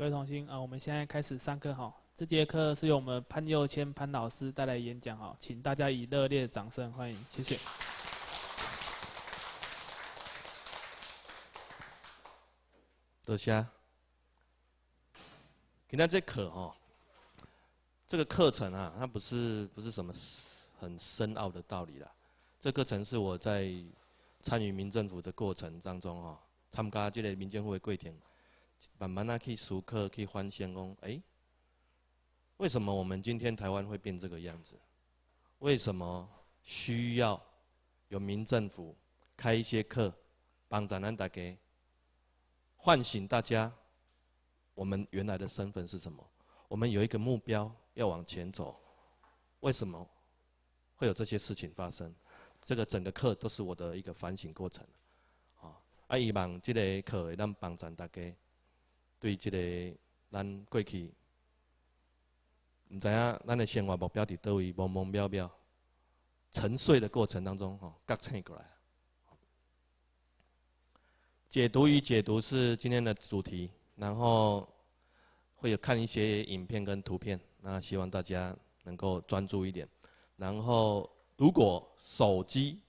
各位同心啊，我们现在开始上课哈。这节课是由我们潘佑谦潘老师带来演讲哈，请大家以热烈掌声欢迎，谢谢。多谢。今天这课哈，这个课程啊，它不是不是什么很深奥的道理啦。这课程是我在参与民政府的过程当中哈，参加这类民间会惠贵典。慢慢那去熟客去翻相醒哦，哎，为什么我们今天台湾会变这个样子？为什么需要有民政府开一些课，帮咱们大家唤醒大家，我们原来的身份是什么？我们有一个目标要往前走，为什么会有这些事情发生？这个整个课都是我的一个反省过程，啊，啊，希望这个课让班长大家。对，这个咱过去毋知影，咱的生活目标伫倒位，懵懵渺渺，沉睡的过程当中吼，刚醒过来。解读与解读是今天的主题，然后会有看一些影片跟图片，那希望大家能够专注一点。然后如果手机，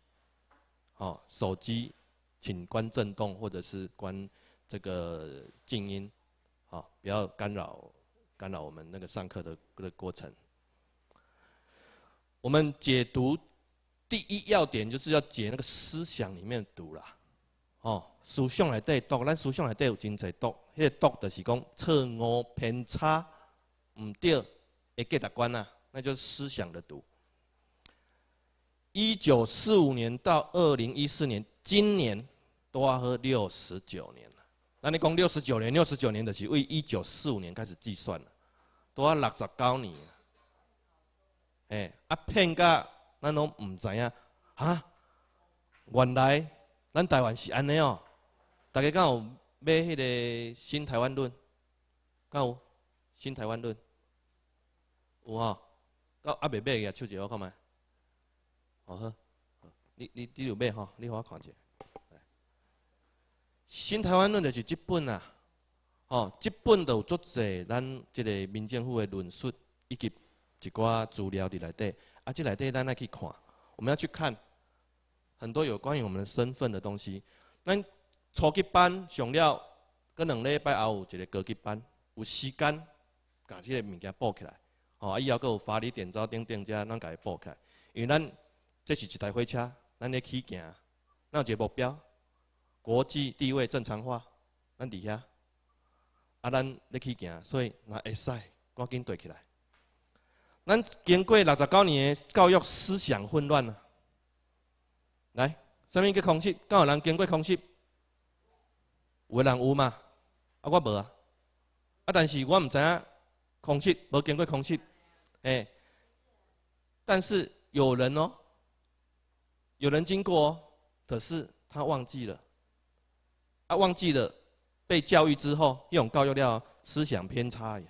哦，手机请关震动或者是关这个静音。啊，不要干扰干扰我们那个上课的的过程。我们解读第一要点就是要解那个思想里面的毒啦。哦，属相来得毒，咱属相来得有真侪毒，迄毒的是讲侧恶偏差唔对，也给打关啦，那就是思想的毒。一九四五年到二零一四年，今年多喝六十九年。那你讲六十九年，六十九年的是为一九四五年开始计算了，多啊六十九年。哎，啊骗个，咱拢唔知影，哈？原来咱台湾是安尼哦。大家敢有买迄个《新台湾论》？敢有？《新台湾论》？有吼？到阿未买去啊？手机我看麦。好喝。你你你有买吼？你我看下。新台湾论就是即本啊，吼，即本都有足者咱即个民政府的论述以及一寡资料伫内底，啊，即内底咱来去看，我们要去看很多有关于我们的身份的东西。咱初级班上了，过两礼拜后有一个高级班，有时间把即个物件补起来，吼，以后佫有法律、电招等等遮，咱家补起来。因为咱这是一台火车，咱咧起行，咱有一个目标。国际地位正常化，咱底下，啊，咱要去行，所以那会使，赶紧对起来。咱经过六十九年的教育，思想混乱啊，来，什么叫空隙？刚有人经过空隙，有人有嘛？啊，我无啊。啊，但是我毋知影空隙无经过空隙，哎，但是有人哦，有人经过哦，可是他忘记了。他忘记了被教育之后用高教料思想偏差呀。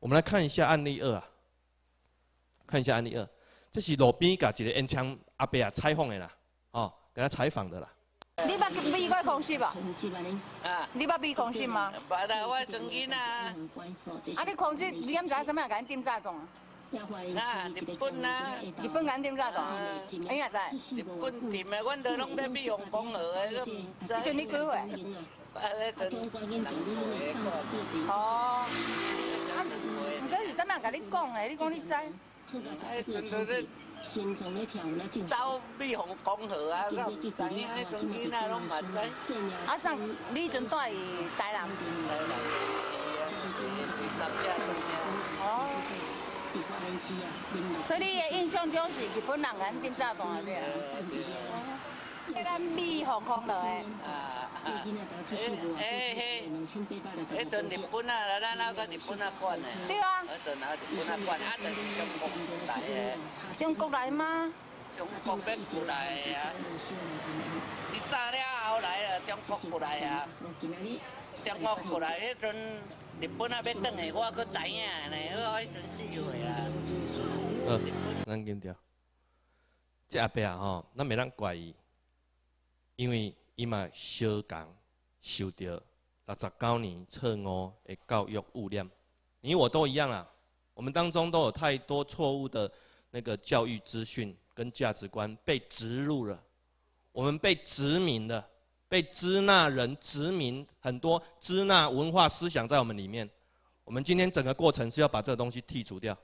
我们来看一下案例二啊。看一下案例二，这是路边甲一个烟枪阿伯啊采访的啦，哦，给他采访的啦。你捌美国空心无？啊，你捌国空心吗？啦，我曾经啊，你空心，你冇知什么人甲你点在讲啊？啊，日本啊，日本敢点子啊？哎呀塞，日本点啊？我倒拢在秘红宫河哎，就你开会。哦，唔该是什啊？跟你讲哎，你讲你知？就就就找秘红宫河啊！哎呀，中年啊，拢嘛在。阿生，你现在在哪边的？所以你的印象中是日本人喺定啊？在咱美航空落诶。诶迄，迄阵日本啊，咱日本啊管诶。对啊。迄阵啊，日本啊管，啊，就中国来诶。中国来吗？中国过来诶啊！你了后来啊，中国过来啊，中国过来迄阵。日本那边转的，我阁知影呢，我以前四回啊。嗯，咱见着，这阿伯啊吼，咱袂当怪伊，因为伊嘛小讲，受着六十九年错误的教育污染。你我都一样啊，我们当中都有太多错误的那个教育资讯跟价值观被植入了，我们被殖民了。被支那人殖民，很多支那文化思想在我们里面。我们今天整个过程是要把这个东西剔除掉，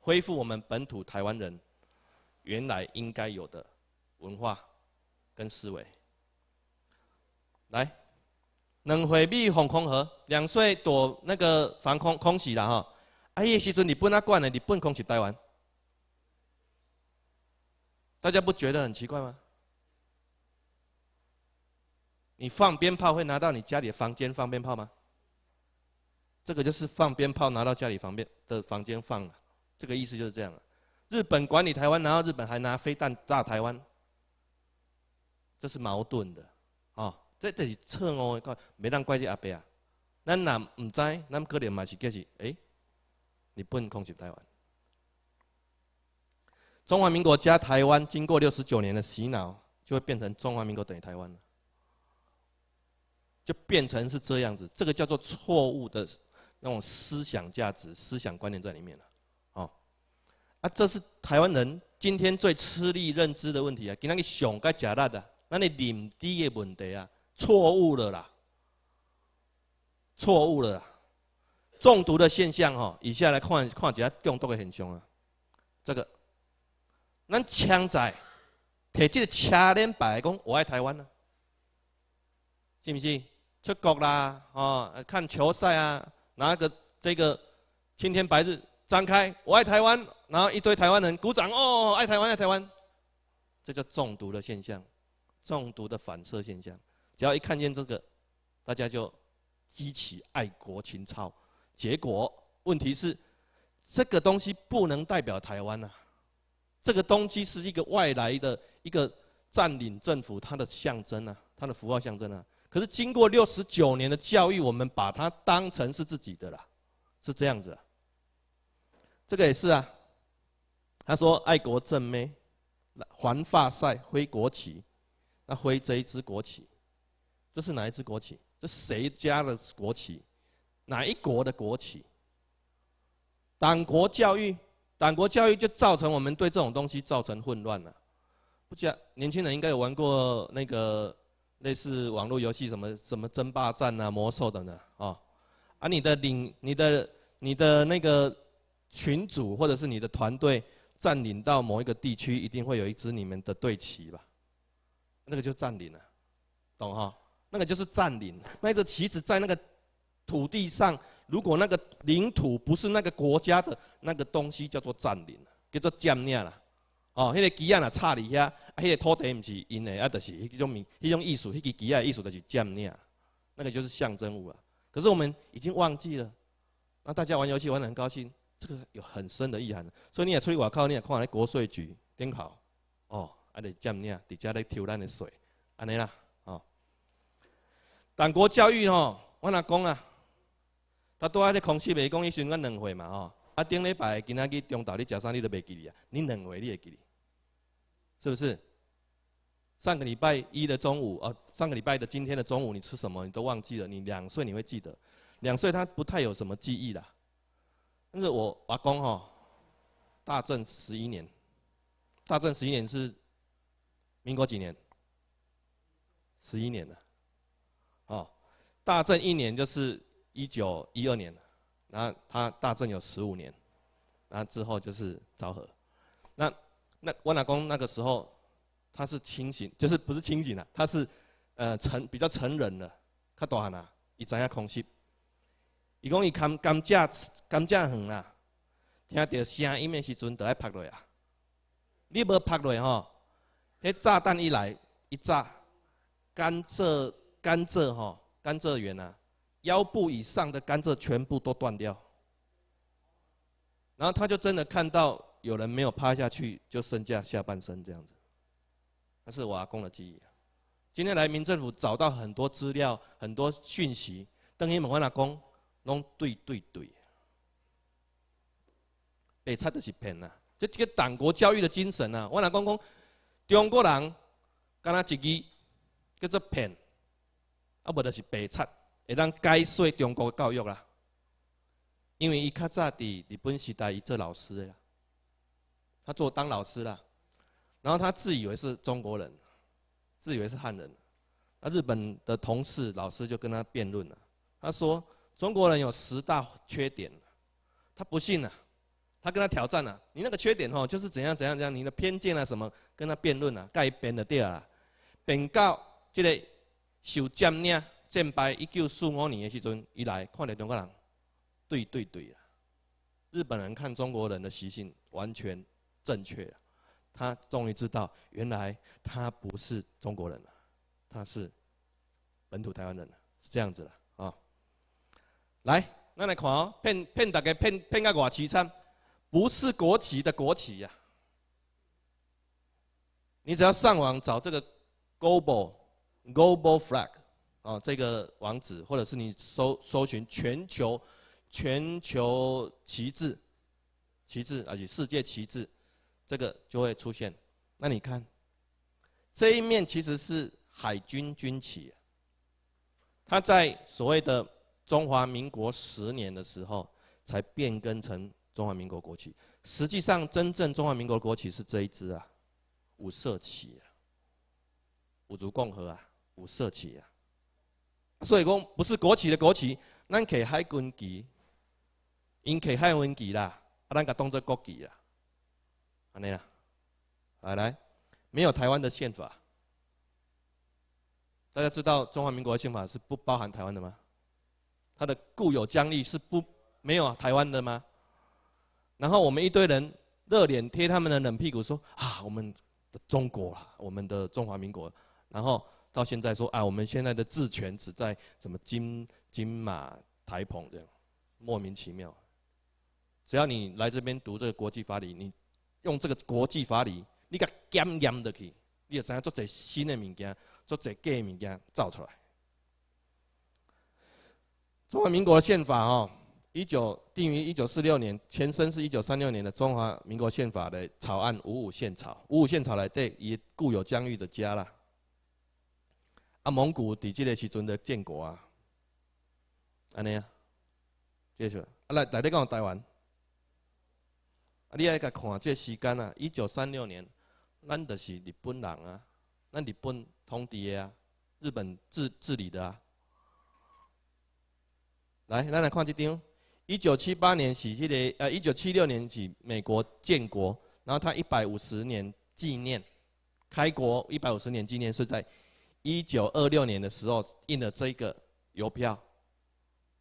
恢复我们本土台湾人原来应该有的文化跟思维。来，能回避防空河，两岁躲那个防空空袭的哈。哎呀，其实你不那惯了，你能空袭台湾。大家不觉得很奇怪吗？你放鞭炮会拿到你家里的房间放鞭炮吗？这个就是放鞭炮拿到家里房边的房间放了，这个意思就是这样了。日本管理台湾，然后日本还拿飞弹炸台湾，这是矛盾的啊！这这是蹭哦，没当怪这阿伯啊。咱人唔知，咱可能嘛是就是，哎，不能控制台湾，中华民国加台湾，经过六十九年的洗脑，就会变成中华民国等于台湾了。就变成是这样子，这个叫做错误的那种思想价值、思想观念在里面了，哦，啊，这是台湾人今天最吃力认知的问题啊，给那个熊该假的的，那你认知的问题啊，错误了啦，错误了，啦，中毒的现象哈，以下来看看一下中毒的现象啊，这个，那枪仔摕这个车脸摆，讲我爱台湾呢，是不是？出国啦，哦，看球赛啊，拿个这个青天白日张开，我爱台湾，然后一堆台湾人鼓掌，哦，爱台湾，爱台湾，这叫中毒的现象，中毒的反射现象。只要一看见这个，大家就激起爱国情操，结果问题是这个东西不能代表台湾呐，这个东西是一个外来的一个占领政府它的象征呐，它的符号象征呐。可是经过六十九年的教育，我们把它当成是自己的了，是这样子。这个也是啊。他说爱国正妹，环发赛挥国旗，那挥这一支国旗，这是哪一支国旗？这谁家的国旗？哪一国的国旗？党国教育，党国教育就造成我们对这种东西造成混乱了。不讲，年轻人应该有玩过那个。类似网络游戏什么什么争霸战啊、魔兽的呢，哦，啊，你的领、你的、你的那个群组或者是你的团队占领到某一个地区，一定会有一支你们的队旗吧？那个就占领了，懂哈？那个就是占领，那个旗子在那个土地上，如果那个领土不是那个国家的那个东西，叫做占领，叫做占领啦。哦，迄个吉啊，若插伫遐，啊，迄个土地毋是因的，啊，就是迄种物，迄种艺术，迄个吉啊，艺术就是占领，那个就是象征物啊。可是我们已经忘记了，那大家玩游戏玩得很高兴，这个有很深的意涵。所以你也出去外口，你也看来国税局顶头，哦，啊，著占领，伫遮咧抽咱的税，安尼啦，哦。党国教育哦，我若讲啊，他多爱咧空气袂讲，伊前咱两会嘛哦，啊，顶礼拜今仔日中昼你食啥你都袂记哩啊，你两会你会记哩。是不是？上个礼拜一的中午啊，上个礼拜的今天的中午，你吃什么？你都忘记了。你两岁你会记得，两岁他不太有什么记忆的。但是我阿公哈，大正十一年，大正十一年是民国几年？十一年了。哦，大正一年就是一九一二年，那他大正有十五年，那之后就是昭和，那。那我老公那个时候，他是清醒，就是不是清醒了，他是，呃，成比较成人了。他大哈一张下空气。伊讲伊甘甘蔗甘蔗园啦，听到声音的时阵就爱拍落啊。你无拍落吼，迄炸弹一来一炸，甘蔗甘蔗吼甘蔗园啊，腰部以上的甘蔗全部都断掉。然后他就真的看到。有人没有趴下去，就剩下下半身这样子。那是我阿公的记忆。今天来民政府找到很多资料、很多讯息，等于问我阿公，拢对对对。白差就是骗啦，这这个党国教育的精神啊，我阿公讲，中国人干阿一句叫做骗，啊无就是白差，会当解说中国教育啦。因为伊较早伫日本时代伊做老师嘅。他做当老师了，然后他自以为是中国人，自以为是汉人。那日本的同事老师就跟他辩论了。他说：“中国人有十大缺点。”他不信了，他跟他挑战了：“你那个缺点哦，就是怎样怎样怎样。”你的偏见啊什么？跟他辩论啊，该辩的掉啊，辩到这个受占呢，战败一九四五年的时候以来，看到中国人，对对对啊，日本人看中国人的习性完全。正确了，他终于知道，原来他不是中国人了，他是本土台湾人了，是这样子的啊！来，那来看哦，骗骗大家，骗骗个我旗衫，不是国旗的国旗呀！你只要上网找这个 global global flag 啊，这个网址，或者是你搜搜寻全球全球旗帜旗帜，而且世界旗帜。这个就会出现，那你看，这一面其实是海军军旗，它在所谓的中华民国十年的时候才变更成中华民国国旗。实际上，真正中华民国国旗是这一支啊，五色旗啊，五族共和啊，五色旗啊。所以，国不是国旗的国旗，南旗海军旗，因旗海军旗啦，啊，咱个当做国旗啦。阿内亚，啊来，没有台湾的宪法。大家知道中华民国宪法是不包含台湾的吗？它的固有疆域是不没有台湾的吗？然后我们一堆人热脸贴他们的冷屁股，说啊我们的中国啊，我们的中华民国，然后到现在说啊我们现在的治权只在什么金金马台澎这样，莫名其妙。只要你来这边读这个国际法理，你。用这个国际法理，你甲检验落去，你就知影足侪新的物件，足侪假的物件造出来。中华民国宪法哦，一九定于一九四六年，前身是一九三六年的中华民国宪法的草案五五宪草，五五宪草来对于固有疆域的家啦。啊，蒙古伫即个时阵的建国啊，安尼啊，继续，啊，来，来，你讲台湾。你爱甲看即时间呐？一九三六年，咱就是日本人啊，咱日本统治啊，日本治治理的啊。来，咱来看这张，一九七八年是即个，呃，一九七六年是美国建国，然后他一百五十年纪念，开国一百五十年纪念是在一九二六年的时候印的这个邮票，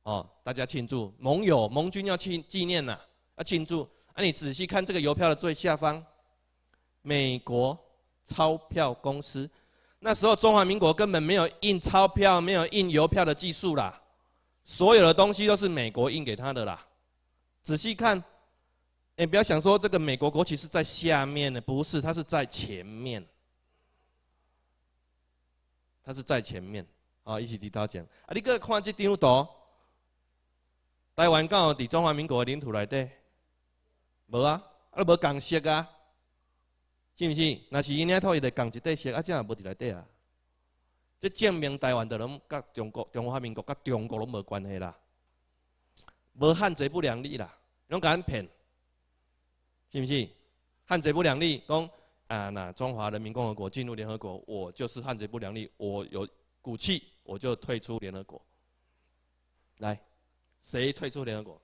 哦，大家庆祝盟友盟军要去纪念呐，要庆祝。那你仔细看这个邮票的最下方，美国钞票公司。那时候中华民国根本没有印钞票、没有印邮票的技术啦，所有的东西都是美国印给他的啦。仔细看，哎，不要想说这个美国国旗是在下面的，不是，它是在前面。它是在前面啊！一起提到讲。啊，你个看这张图，台湾刚好抵中华民国的领土内底。无啊，啊无共色啊，是毋是？若是伊那套伊来共一块色，啊，这也无伫内底啊。这证明台湾的人，甲中国、中华民国甲中国拢无关系啦。无汉贼不两立啦，拢甲咱骗，是毋是？汉贼不两立，讲啊，那中华人民共和国进入联合国，我就是汉贼不两立，我有骨气，我就退出联合国。来，谁退出联合国？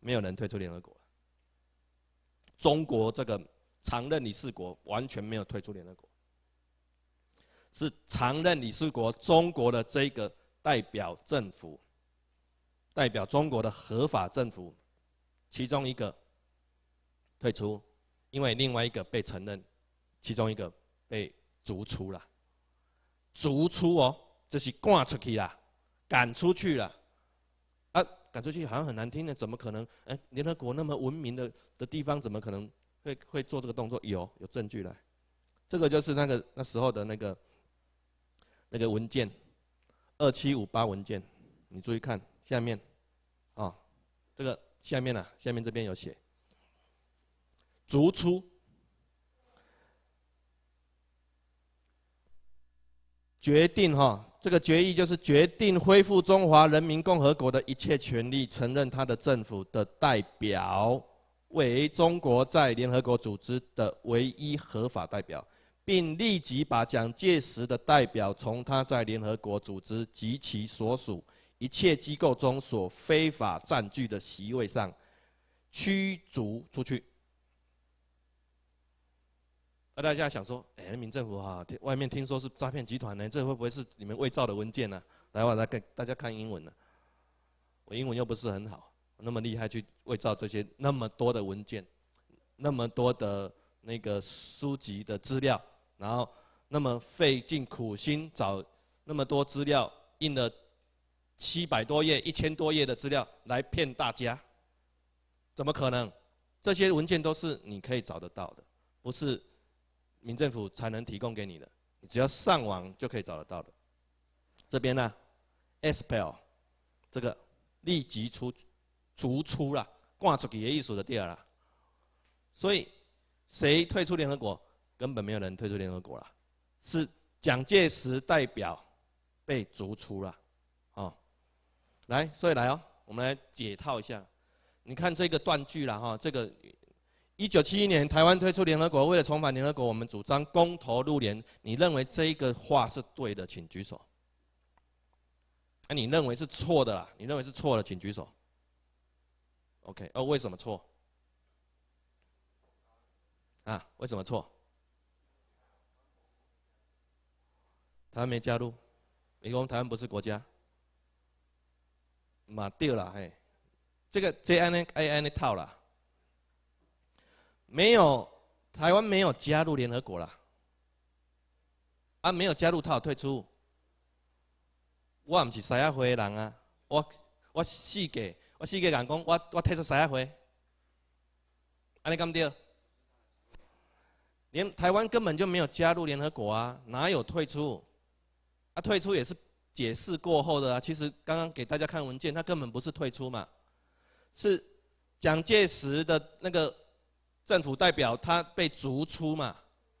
没有人退出联合国。中国这个常任理事国完全没有退出联合国，是常任理事国中国的这个代表政府，代表中国的合法政府，其中一个退出，因为另外一个被承认，其中一个被逐出了，逐出哦，就是赶出去了，赶出去了。赶出去好像很难听的，怎么可能？哎，联合国那么文明的的地方，怎么可能会会做这个动作？有有证据来，这个就是那个那时候的那个那个文件，二七五八文件，你注意看下面，啊，这个下面呢，下面这边有写，逐出。决定哈，这个决议就是决定恢复中华人民共和国的一切权利，承认他的政府的代表为中国在联合国组织的唯一合法代表，并立即把蒋介石的代表从他在联合国组织及其所属一切机构中所非法占据的席位上驱逐出去。大家想说，哎，民政府哈，外面听说是诈骗集团呢，这会不会是你们伪造的文件呢？来，我来给大家看英文呢。我英文又不是很好，那么厉害去伪造这些那么多的文件，那么多的那个书籍的资料，然后那么费尽苦心找那么多资料，印了七百多页、一千多页的资料来骗大家，怎么可能？这些文件都是你可以找得到的，不是？民政府才能提供给你的，你只要上网就可以找得到的。这边呢，Espel，这个立即出逐出了，挂出自己的艺术的地儿了。所以谁退出联合国，根本没有人退出联合国了，是蒋介石代表被逐出了，啊，来，所以来哦，我们来解套一下，你看这个断句了哈，这个。一九七一年，台湾推出联合国，为了重返联合国，我们主张公投入联。你认为这个话是对的，请举手。哎，你认为是错的啦，你认为是错的，请举手。OK，哦，为什么错？啊，为什么错？台湾没加入，你讲台湾不是国家，嘛对啦，嘿，这个 JANAI 那套啦。没有台湾没有加入联合国了，啊，没有加入，他有退出。忘是啥亚会的人啊，我我四个我四个人工，我我退出啥协会？安尼咁对？连台湾根本就没有加入联合国啊，哪有退出？啊，退出也是解释过后的啊。其实刚刚给大家看文件，他根本不是退出嘛，是蒋介石的那个。政府代表他被逐出嘛，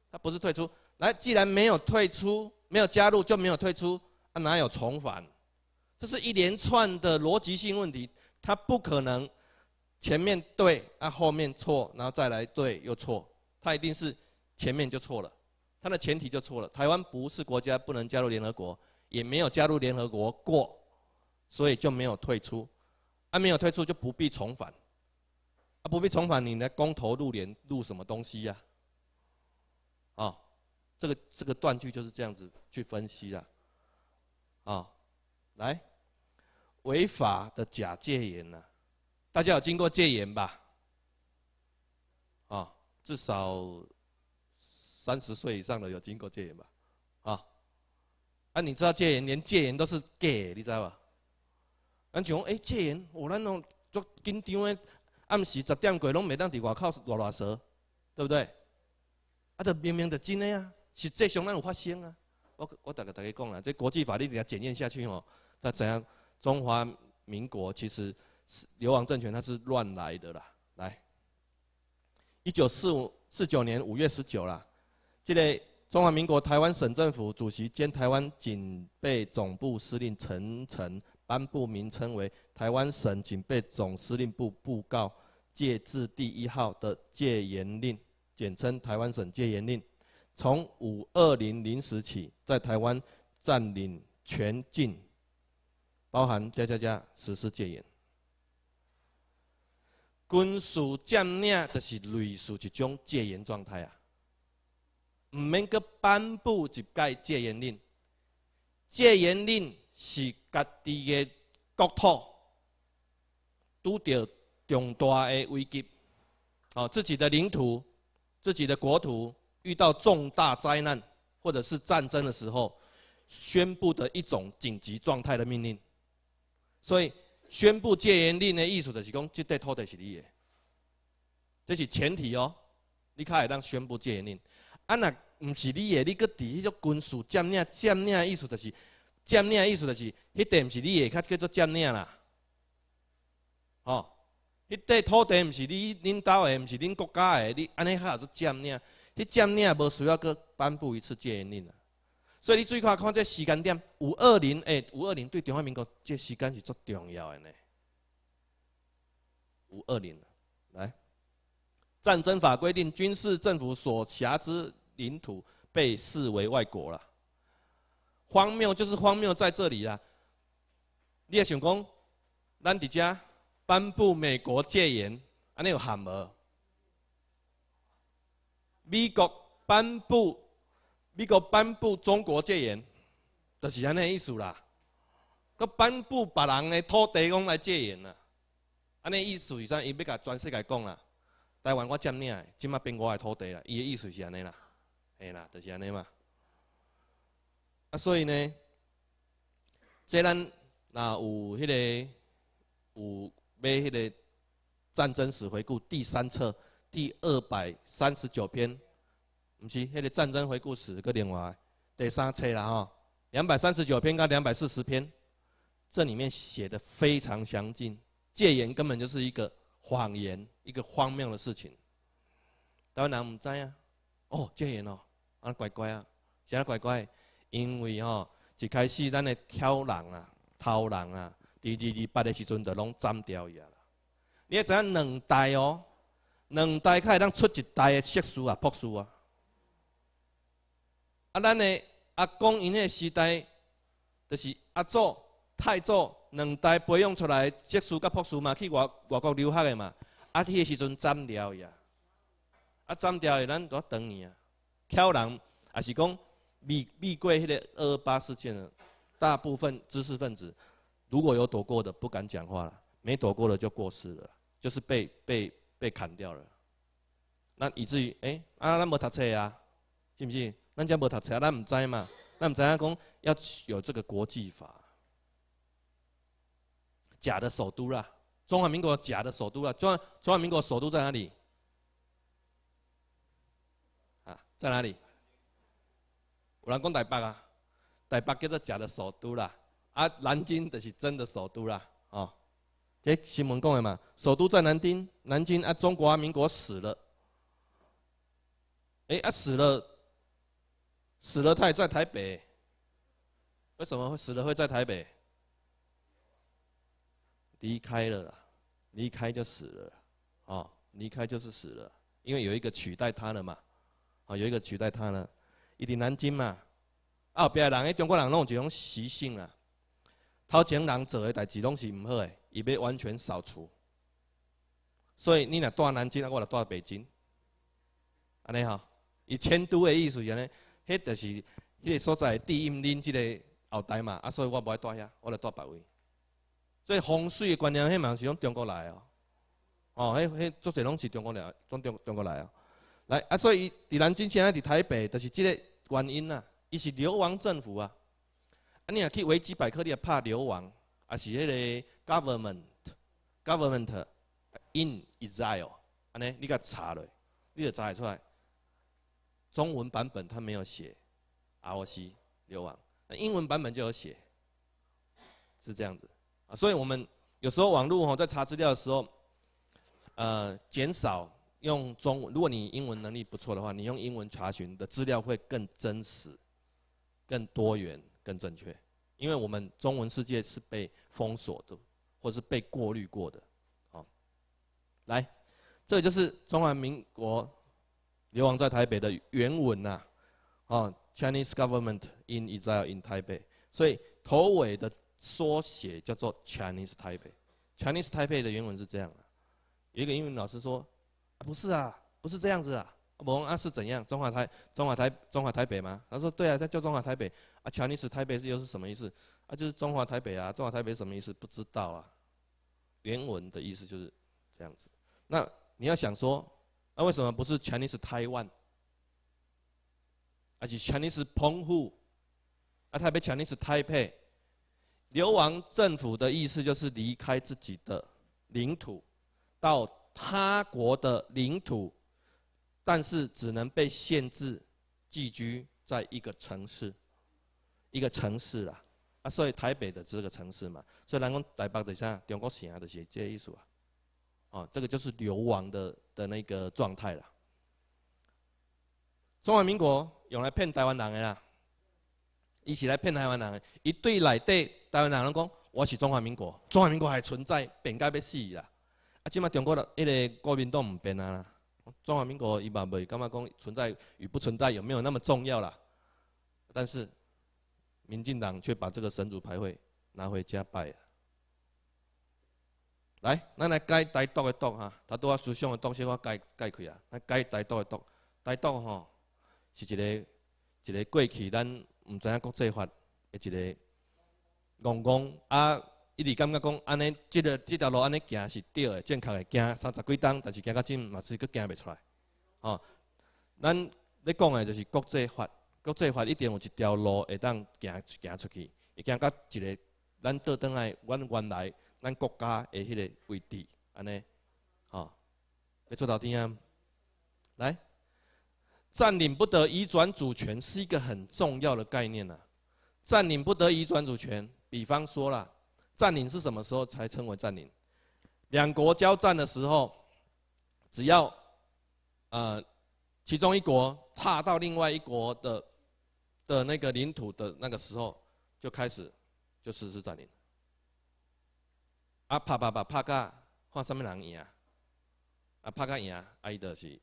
他不是退出来。既然没有退出，没有加入就没有退出，哪有重返？这是一连串的逻辑性问题，他不可能前面对，啊后面错，然后再来对又错，他一定是前面就错了，他的前提就错了。台湾不是国家不能加入联合国，也没有加入联合国过，所以就没有退出，他没有退出就不必重返。啊！不必重返，你来公投入联入什么东西呀？啊，这个这个断句就是这样子去分析的。啊，来，违法的假戒严呐！大家有经过戒严吧？啊，至少三十岁以上的有经过戒严吧？啊，那你知道戒严连戒严都是假，你知道吧？人讲哎，戒严，我那种做紧张的。暗时十点过，拢袂当伫外口乱乱说，对不对？啊，这明明就真诶呀，实际上当有发生啊！我我大概大概讲啦，这国际法律底下检验下去吼，那怎样？中华民国其实是流亡政权，它是乱来的啦！来，一九四五四九年五月十九啦，即个中华民国台湾省政府主席兼台湾警备总部司令陈诚颁布名称为《台湾省警备总司令部布告》。戒字第一号的戒严令，简称台湾省戒严令，从五二零零时起，在台湾占领全境，包含加加加，实施戒严。军事占领就是类似一种戒严状态啊，唔免阁颁布一届戒严令，戒严令是家己嘅国土，拄着。重大的危机，哦，自己的领土、自己的国土遇到重大灾难或者是战争的时候，宣布的一种紧急状态的命令。所以，宣布戒严令的意思就是讲，即块土地是你的，这是前提哦。你开会当宣布戒严令，啊，若毋是你的，你搁伫迄种军事占领、占领，意思就是占领，意思就是迄地毋是你的，叫叫做占领啦，吼。迄块土地毋是你恁兜的，诶，是恁国家诶，你安尼下就占领，迄占领无需要阁颁布一次戒严令啊。所以你最快看这时间点，五二零诶，五二零对中华民国这时间是足重要诶呢。五二零，来，战争法规定军事政府所辖之领土被视为外国了。荒谬就是荒谬在这里啦。你也想讲，咱伫遮？颁布美国戒严，安尼有含无？美国颁布，美国颁布中国戒严，就是安尼意思啦。佮颁布别人诶土地，讲来戒严啦，安尼意思，伊说伊要甲全世界讲啦。台湾我占领，即马变我诶土地啦，伊诶意思是安尼啦，吓啦，就是安尼嘛。啊，所以呢，即咱若有迄个有。买迄个战争史回顾第三册第二百三十九篇，唔是迄个战争回顾史个另外第三册啦吼，两百三十九篇跟两百四十篇，这里面写的非常详尽。戒严根本就是一个谎言，一个荒谬的事情。台湾人唔知啊，哦戒严哦，啊乖乖啊，想乖乖，因为吼一开始咱的挑人啊，偷人啊。二二二八的时阵，就拢斩掉伊啊！你也知影两代哦，两代开始当出一代的硕士啊、博士啊。啊，咱的啊，公因的时代，就是阿祖、太祖两代培养出来，硕士佮博士嘛，去外外国留学的嘛。啊，迄个时阵斩掉伊啊，啊，斩掉伊咱拄当伊啊，巧人也是讲避避过迄个二二八事件，大部分知识分子。如果有躲过的，不敢讲话了；没躲过的就过世了，就是被被被砍掉了。那以至于，哎啊，那么读册啊，是不？是咱家无读册，咱唔知嘛，咱唔知啊，讲要有这个国际法。假的首都啦，中华民国假的首都啦，中中华民国首都在哪里？啊，在哪里？有人讲台北啊，台北叫做假的首都啦。啊，南京就是真的首都啦，哦，即新闻讲的嘛，首都在南京，南京啊，中国啊，民国死了，哎，啊死了，死了，他也在台北，为什么会死了会在台北？离开了，离开就死了，哦，离开就是死了，因为有一个取代他了嘛，哦，有一个取代他了，一定南京嘛，啊，别的人诶，中国人拢有这种习性啊。掏钱人做诶代志，拢是毋好诶，伊要完全扫除。所以你若住南京，我若住北京，安尼吼，伊迁都诶意思，是安尼，迄著是迄个所在地阴林即个后代嘛，啊，所以我无爱住遐，我著住别位。所以风水诶观念，迄嘛是讲中国来哦，哦，迄迄足侪拢是中国人，全中中国来哦。来啊，所以伫南京现在伫台北，就是即个原因啊，伊是流亡政府啊。你也可以维基百科，你啊怕流亡，啊是迄个 government，government in exile，安尼你甲查嘞，你就查出来。中文版本它没有写 Roc 流亡，那英文版本就有写，是这样子。啊，所以我们有时候网络哦，在查资料的时候，呃，减少用中文。如果你英文能力不错的话，你用英文查询的资料会更真实，更多元。更正确，因为我们中文世界是被封锁的，或是被过滤过的，啊，来，这就是中华民国流亡在台北的原文呐，啊，Chinese government in exile in Taipei，所以头尾的缩写叫做 Chinese Taipei。Chinese Taipei 的原文是这样的，有一个英文老师说，不是啊，不是这样子啊，我们啊是怎样中华台中华台中华台北吗？他说对啊，他叫中华台北。啊，乔尼斯台北是又是什么意思？啊，就是中华台北啊，中华台北什么意思？不知道啊。原文的意思就是这样子。那你要想说，那为什么不是乔尼斯台湾？而且乔尼斯澎湖，啊，台北乔尼斯台北，流亡政府的意思就是离开自己的领土，到他国的领土，但是只能被限制寄居在一个城市。一个城市啊，啊，所以台北的这个城市嘛，所以咱讲台北的啥，中国现啊，就是这意思啊，哦，这个就是流亡的的那个状态啦。中华民国用来骗台湾人啦，一起来骗台湾人，一对来对台湾人讲，我是中华民国，中华民国还存在，变改要死啦。啊，即马中国的一个国民党唔变啊，中华民国伊嘛袂感觉讲存在与不存在有没有那么重要啦？但是。民进党却把这个神主牌位拿回家拜。来，咱来解台独的独哈，他拄啊思想的东西我解解开啊。咱解台独的独，台独吼是一个一个过去咱毋知影国际法的一个怣怣，啊，一直感觉讲安尼，即个即条路安尼行是对的、正确的，行三十几档，但是行到今嘛是佫行袂出来。哦，咱咧讲的就是国际法。国际法一定有一条路会当行行出去，会行到一个咱倒转来，阮原来咱国家的迄个位置，安尼，吼，要做到怎样？来，占领不得移转主权是一个很重要的概念呐。占领不得移转主权，比方说啦，占领是什么时候才称为占领？两国交战的时候，只要，呃，其中一国踏到另外一国的。的那个领土的那个时候，就开始就实施占领。啊，啪啪啪啪噶看什么人赢啊，啊，啪噶赢，啊，伊就是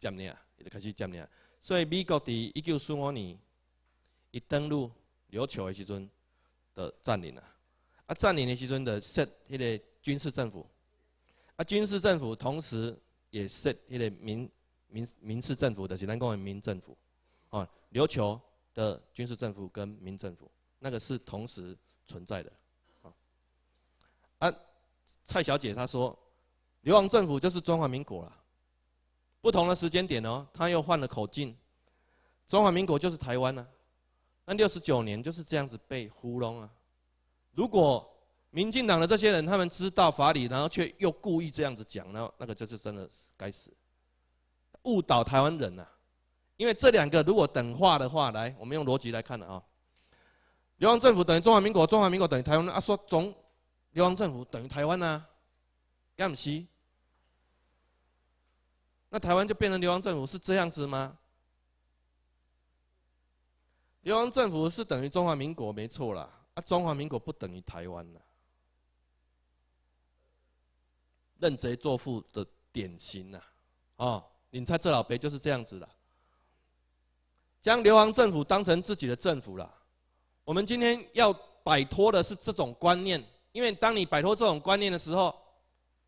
占领啊，伊就开始占领所以美国在一九四五年一登陆琉球的时阵的占领啊，啊，占领的时阵的设迄个军事政府，啊，军事政府同时也设迄个民民民事政府的，只能讲为民政府，啊，琉球。的军事政府跟民政府，那个是同时存在的。啊，蔡小姐她说，流亡政府就是中华民国了，不同的时间点哦，她又换了口径。中华民国就是台湾呢，那六十九年就是这样子被糊弄啊。如果民进党的这些人他们知道法理，然后却又故意这样子讲，那那个就是真的该死，误导台湾人呐。因为这两个如果等化的话，来，我们用逻辑来看的啊，流亡政府等于中华民国，中华民国等于台湾啊，说总流亡政府等于台湾呢，干么西？那台湾就变成流亡政府是这样子吗？流亡政府是等于中华民国没错啦，啊，中华民国不等于台湾呐。认贼作父的典型呐，啊，你猜这老鳖就是这样子的。将流亡政府当成自己的政府了。我们今天要摆脱的是这种观念，因为当你摆脱这种观念的时候，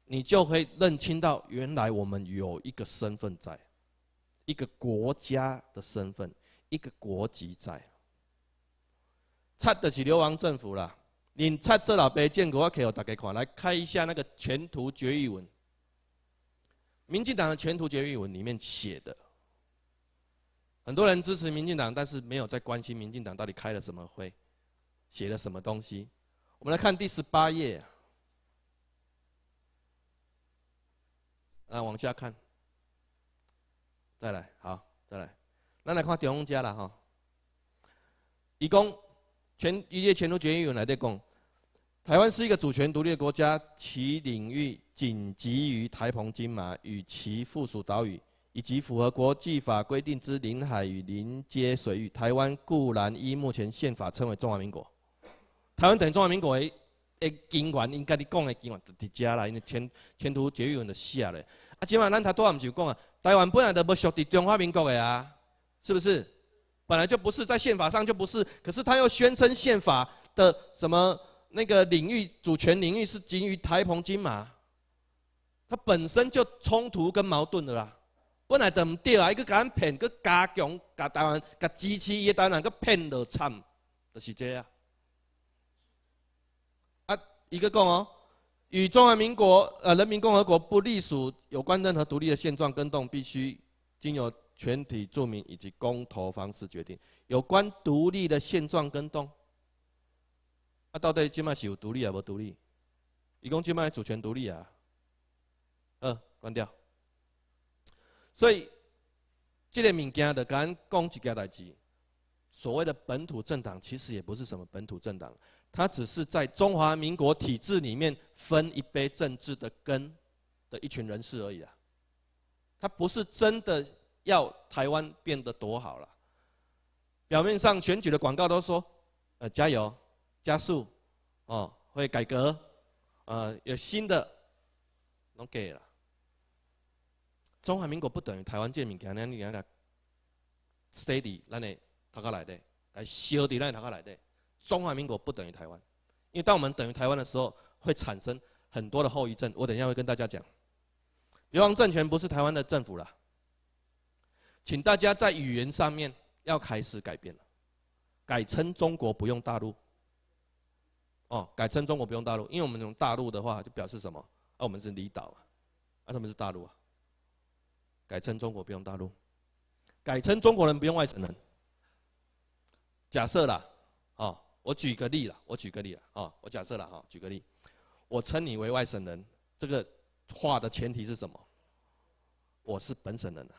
你就会认清到原来我们有一个身份在，一个国家的身份，一个国籍在。拆得起流亡政府了。你拆这老杯，建国我给我大家看，来开一下那个全图决议文。民进党的全图决议文里面写的。很多人支持民进党，但是没有在关心民进党到底开了什么会，写了什么东西。我们来看第十八页，来往下看，再来，好，再来，那来看田中家了哈。以共全一届前都决议委员来对台湾是一个主权独立的国家，其领域仅及于台澎金马与其附属岛屿。以及符合国际法规定之领海与邻接水域，台湾固然依目前宪法称为中华民国，台湾等于中华民国的警员，应该你讲的警员就伫遮啦，因为前前途绝议的就下了。啊，即嘛，咱太多人就讲啊，台湾本来都不属于中华民国的啊，是不是？本来就不是在宪法上就不是，可是他又宣称宪法的什么那个领域主权领域是仅于台澎金马，他本身就冲突跟矛盾的啦。本来就毋对啊！伊去甲咱骗，去加强，甲台湾，甲支持伊个台湾，去骗落惨，就是这啊！啊，一个讲哦，与中华民国、呃，人民共和国不隶属有关任何独立的现状更动，必须经由全体著名以及公投方式决定。有关独立的现状更动，啊，到底麦是有独立啊？无独立？一共今麦主权独立啊？呃，关掉。所以，这些物件，的敢讲一件代志。所谓的本土政党，其实也不是什么本土政党，它只是在中华民国体制里面分一杯政治的羹的一群人士而已啊。它不是真的要台湾变得多好了。表面上选举的广告都说，呃，加油，加速，哦，会改革，呃，有新的能给了。中华民国不等于台湾建民，这物件，咱物 e 在设立，咱的头壳内底；来消灭，咱的头壳内底。中华民国不等于台湾，因为当我们等于台湾的时候，会产生很多的后遗症。我等一下会跟大家讲，流氓政权不是台湾的政府了。请大家在语言上面要开始改变了，改称中国不用大陆。哦，改称中国不用大陆，因为我们用大陆的话，就表示什么？啊，我们是离岛啊，啊，他们是大陆啊。改成中国不用大陆，改成中国人不用外省人。假设啦，哦，我举个例啦，我举个例啦，哦，我假设啦，哈，举个例，我称你为外省人，这个话的前提是什么？我是本省人啊，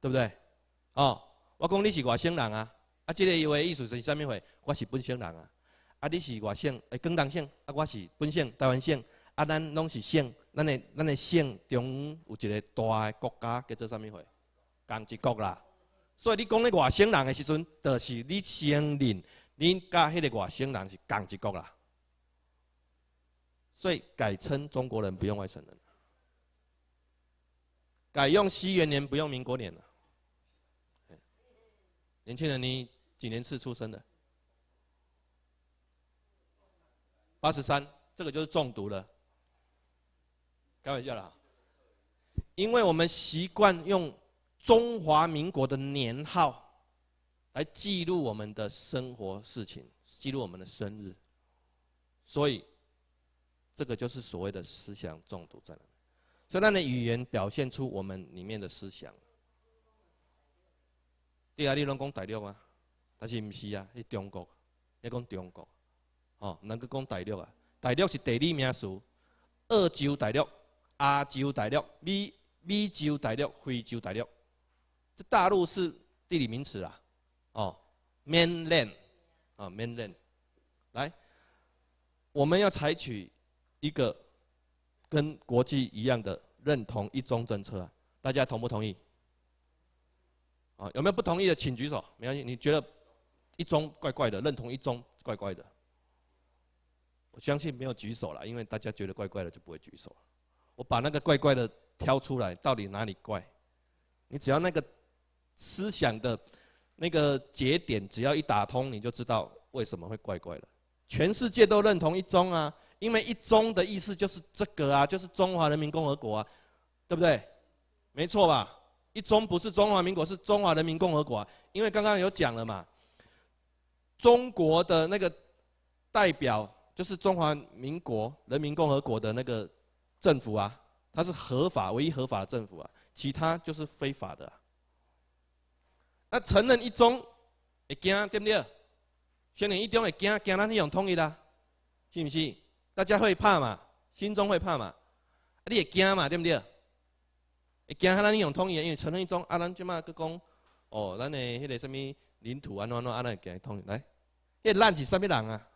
对不对？哦，我讲你是外省人啊，啊，这个意为意思是什么我是本省人啊，啊，你是外省，诶，广东省，啊，我是本省，台湾省。啊，咱拢是省，咱的咱的省中央有一个大的国家叫做啥物货？共一国啦。所以你讲咧外省人的时阵，就是你承认你甲迄个外省人是共一国啦。所以改称中国人不用外省人，改用西元年不用民国年了。年轻人，你几年次出生的？八十三，这个就是中毒了。开玩笑啦，因为我们习惯用中华民国的年号来记录我们的生活事情，记录我们的生日，所以这个就是所谓的思想中毒在哪里？所以那的语言表现出我们里面的思想。对啊，你拢讲大陆啊？但是唔是啊，是中国，你讲中国，哦，能够讲大陆啊？大陆是地理名词，二洲大陆。亚洲大陆、美美洲大陆、非洲大陆，这大陆是地理名词啊，哦，mainland 啊 mainland，来，我们要采取一个跟国际一样的认同一中政策啊，大家同不同意？啊，有没有不同意的请举手，没关系，你觉得一中怪怪的，认同一中怪怪的，我相信没有举手了，因为大家觉得怪怪的就不会举手了。我把那个怪怪的挑出来，到底哪里怪？你只要那个思想的那个节点，只要一打通，你就知道为什么会怪怪了。全世界都认同一中啊，因为一中的意思就是这个啊，就是中华人民共和国啊，对不对？没错吧？一中不是中华民国，是中华人民共和国。啊。因为刚刚有讲了嘛，中国的那个代表就是中华民国、人民共和国的那个。政府啊，它是合法，唯一合法的政府啊，其他就是非法的。那承认一中，会惊对不对？承认一中会惊，惊咱迄种统一啦，是不是？大家会怕嘛？心中会怕嘛？你会惊嘛？对不对？会惊咱迄种统一，因为承认一中，啊，咱即马佮讲，哦，咱的迄个什么领土安怎安怎，安会惊统一，来，迄烂是啥物人啊？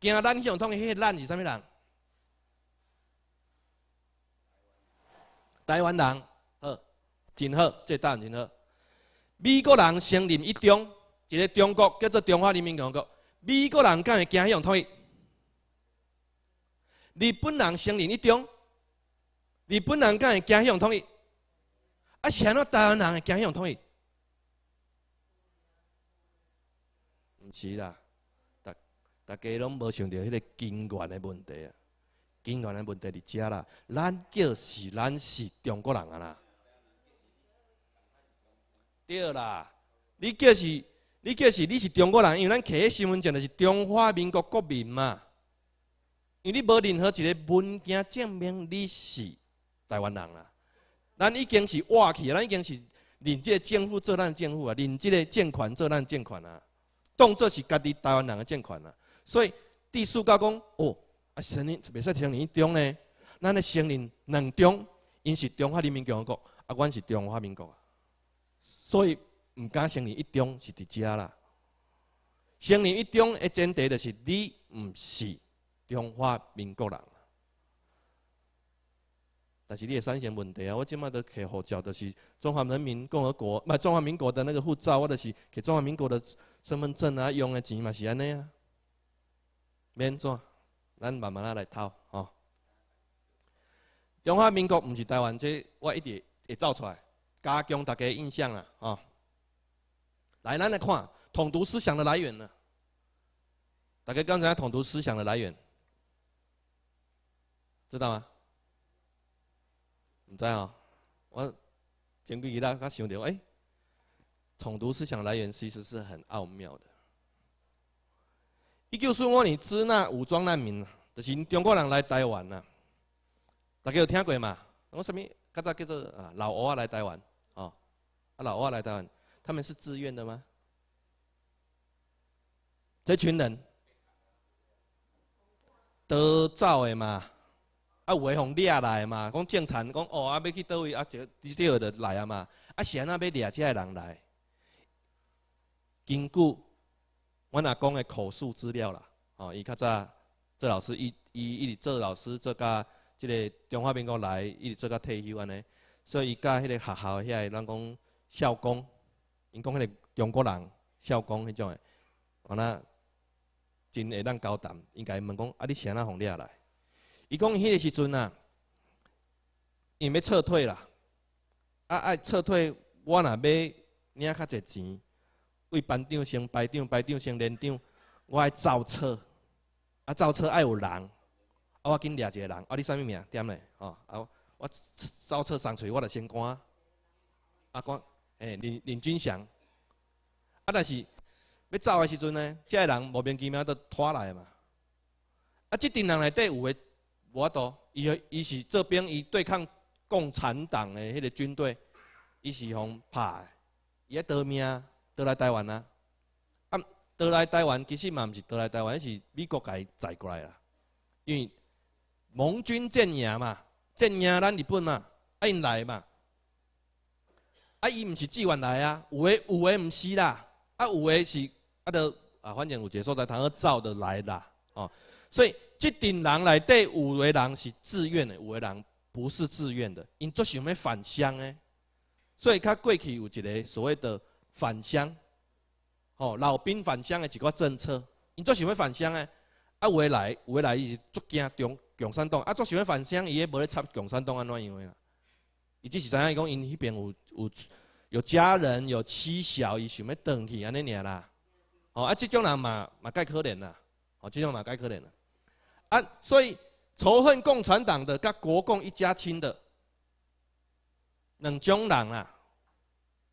惊咱迄种统一，迄烂是啥物人？台湾人好，真好，这当然真好。美国人承认一中，一个中国叫做中华人民共和国。美国人敢会惊迄种统一？日本人承认一中，日本人敢会惊迄种统一？啊，安怎台湾人会惊迄种统一？毋是啦，大大家拢无想到迄个根源的问题啊。根本的问题伫遮啦，咱叫是咱是中国人啊啦，对啦，你叫是你叫是你是中国人，因为咱摕迄身份证的是中华民国国民嘛，因为你无任何一个文件证明你是台湾人啊，咱已经是外企，咱已经是领这个政府做咱政府啊，领这个建款做咱建款啊，动作是家己台湾人的建款啊，所以第四高公哦。啊！承认袂使成认一中呢？咱的成认两中，因是中华人民共和国，啊，阮是中华民国，所以毋敢成认一中是伫遮啦。成认一中，的前提就是你毋是中华民国人。但是你的三件问题啊，我即麦的摕护照，就是中华人民共和国，唔中华民国的那个护照，我著是摕中华民国的身份证啊，用的钱嘛是安尼啊，免怎？咱慢慢啊来掏哦。中华民国不是台湾这，我一直会造出来，加强大家印象啊哦。来，咱来看统独思想的来源呢。大家刚才统独思想的来源，知道吗？唔知哦。我前几日刚想到，哎，统独思想来源其实是很奥妙的。伊九四五年支那武装难民，就是中国人来台湾呐。大家有听过嘛？我什么？刚才叫做啊，老外来台湾，哦，啊，老外来台湾，他们是自愿的吗？这群人都走的嘛，啊，有诶，从掠来嘛，讲种田，讲哦，啊，要去倒位，啊，就直接就来啊嘛，啊，是安啊，要抓些人来，根据。我阿公的口述资料啦，哦，伊较早做老师，伊伊伊做老师，做甲即个中华民国来，伊做甲退休安尼，所以伊甲迄个学校遐，咱讲校工，因讲迄个中国人校工迄种诶，完啦，真会咱交谈，应该问讲，啊，你从哪方掠来？伊讲迄个时阵啊，因要撤退啦，啊，啊撤退，我若要，领较侪钱。为班长升排长，排长升连长。我爱造册，啊造册爱有人，啊我紧掠一个人，啊你啥物名？点嘞？哦，啊我造册上去，我来先看。啊看，诶林林军祥。啊但是要走的时阵呢，即个人莫名其妙就拖来嘛。啊即阵人内底有诶，无多，伊伊是做兵，伊对抗共产党的迄个军队，伊是互拍个，伊还得命。倒来台湾啊！啊，倒来台湾其实嘛，毋是倒来台湾，是美国解载过来啦。因为盟军阵营嘛，阵营咱日本嘛，啊，因来嘛，啊，伊毋是自愿来啊，有诶，有诶毋是啦，啊，有诶是啊着啊，反正有一个所在通好走着来啦，哦，所以即阵人内底有诶人是自愿的，有诶人不是自愿的，因足想要返乡诶，所以较过去有一个所谓的。返乡，哦，老兵返乡的一个政策，因最喜欢返乡诶。啊，未来，未来伊是住惊中共产党，啊，最喜欢返乡？伊也无咧插共产党安怎样啊？伊只是知影伊讲？因迄边有有有家人，有妻小，伊想要回去安尼尔啦。哦，啊，即种人嘛嘛该可怜啦，哦，即种嘛该可怜啦。啊，所以仇恨共产党的，甲国共一家亲的，两种人啊。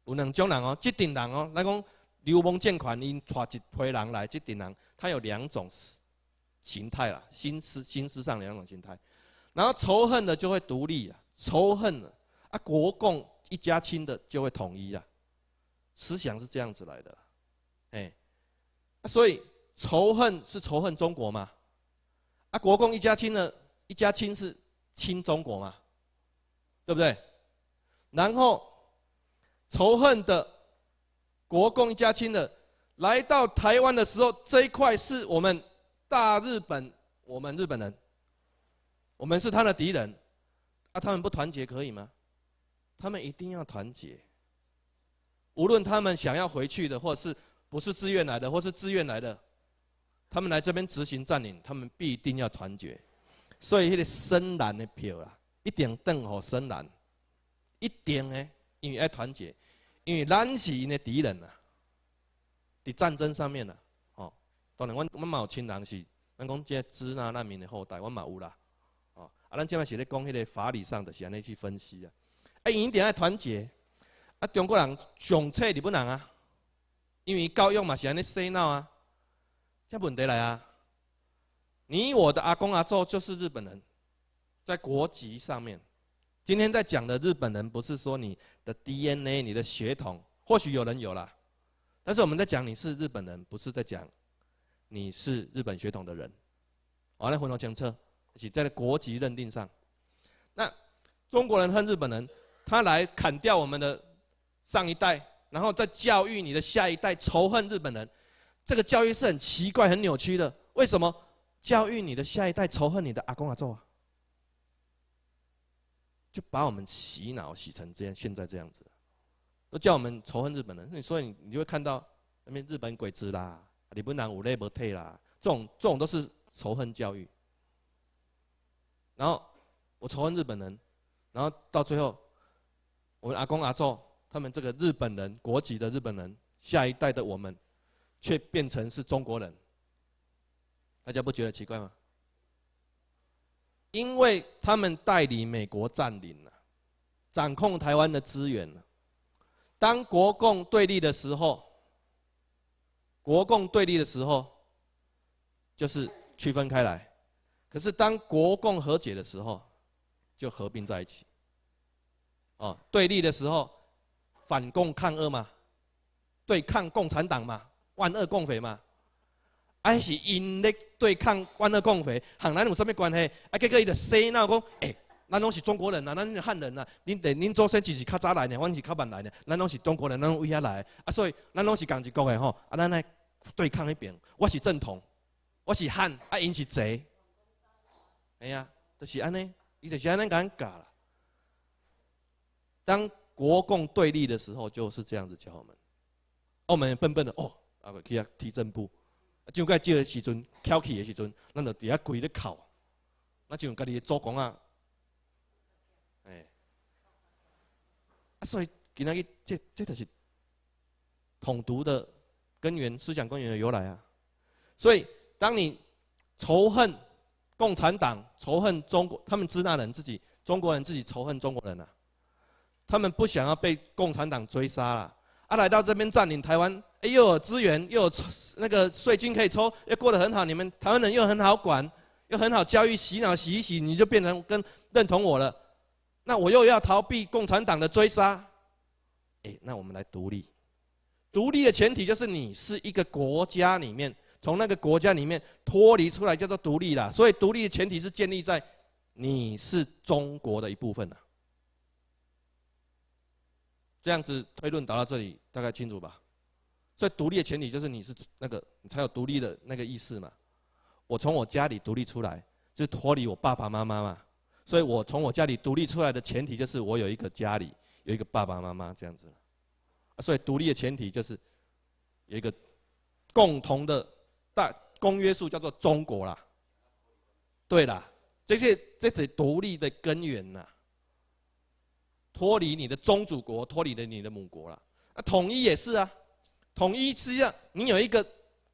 有两种人哦，这等人哦，那讲流氓政权因带一批人来这等人，他有两种形态啦，心思心思上两种形态，然后仇恨的就会独立啊，仇恨的啊，国共一家亲的就会统一啊，思想是这样子来的，哎，所以仇恨是仇恨中国嘛，啊，国共一家亲的，一家亲是亲中国嘛，对不对？然后。仇恨的、国共一家亲的，来到台湾的时候，这一块是我们大日本，我们日本人，我们是他的敌人，啊，他们不团结可以吗？他们一定要团结。无论他们想要回去的，或是不是自愿来的，或是自愿来的，他们来这边执行占领，他们必定要团结。所以那个深蓝的票啦，一点登好深蓝，一点呢。因为爱团结，因为咱是因的敌人呐。伫战争上面呐，哦，当然我我冇亲人是，人讲即个支那难民的后代，我冇有啦，哦，啊咱即卖是伫讲迄个法理上的，安尼去分析啊。啊，因定爱团结，啊中国人上册日本人啊，因为教育嘛是安尼洗脑啊，即问题来啊。你我的阿公阿祖就是日本人，在国籍上面。今天在讲的日本人，不是说你的 DNA、你的血统，或许有人有啦，但是我们在讲你是日本人，不是在讲你是日本血统的人。完了，回头检测，在国籍认定上，那中国人恨日本人，他来砍掉我们的上一代，然后再教育你的下一代仇恨日本人，这个教育是很奇怪、很扭曲的。为什么教育你的下一代仇恨你的阿公阿祖啊？就把我们洗脑洗成这样，现在这样子，都叫我们仇恨日本人。那所以你你就会看到，那边日本鬼子啦，李不男五赖不退啦，这种这种都是仇恨教育。然后我仇恨日本人，然后到最后，我们阿公阿祖他们这个日本人国籍的日本人，下一代的我们，却变成是中国人。大家不觉得奇怪吗？因为他们代理美国占领了，掌控台湾的资源了。当国共对立的时候，国共对立的时候，就是区分开来。可是当国共和解的时候，就合并在一起。哦，对立的时候，反共抗恶嘛，对抗共产党嘛，万恶共匪嘛。哎，是因咧对抗阮二共匪，行咱有啥物关系？啊，结果伊就洗脑讲，哎，咱拢是中国人呐，咱是汉人呐，恁恁祖先，就是较早来呢，阮是较晚来呢，咱拢是中国人，咱拢位遐来，啊，所以咱拢是共一国的吼，啊，咱来对抗迄边，我是正统，我是汉，啊，因是贼，哎呀，就是安尼，伊就是安尼甲咱教啦。当国共对立的时候，就是这样子教我们。澳门笨笨的哦，阿个去啊地震部。就上届个时阵，翘起的时阵，咱就伫遐跪咧哭。就用家己的祖公啊，哎，所以，今仔日这、这就是统独的根源，思想根源的由来啊。所以，当你仇恨共产党，仇恨中国，他们支那人自己，中国人自己仇恨中国人啊，他们不想要被共产党追杀啦，啊，来到这边占领台湾。哎，又有资源，又有那个税金可以抽，又过得很好。你们台湾人又很好管，又很好教育洗脑洗一洗，你就变成跟认同我了。那我又要逃避共产党的追杀，哎，那我们来独立。独立的前提就是你是一个国家里面，从那个国家里面脱离出来叫做独立了。所以独立的前提是建立在你是中国的一部分了。这样子推论导到这里，大概清楚吧？所以独立的前提就是你是那个你才有独立的那个意识嘛。我从我家里独立出来，是脱离我爸爸妈妈嘛。所以我从我家里独立出来的前提就是我有一个家里有一个爸爸妈妈这样子所以独立的前提就是有一个共同的大公约数叫做中国啦。对啦，这些这些独立的根源呐。脱离你的宗主国，脱离了你的母国啦。啊，统一也是啊。统一之要你有一个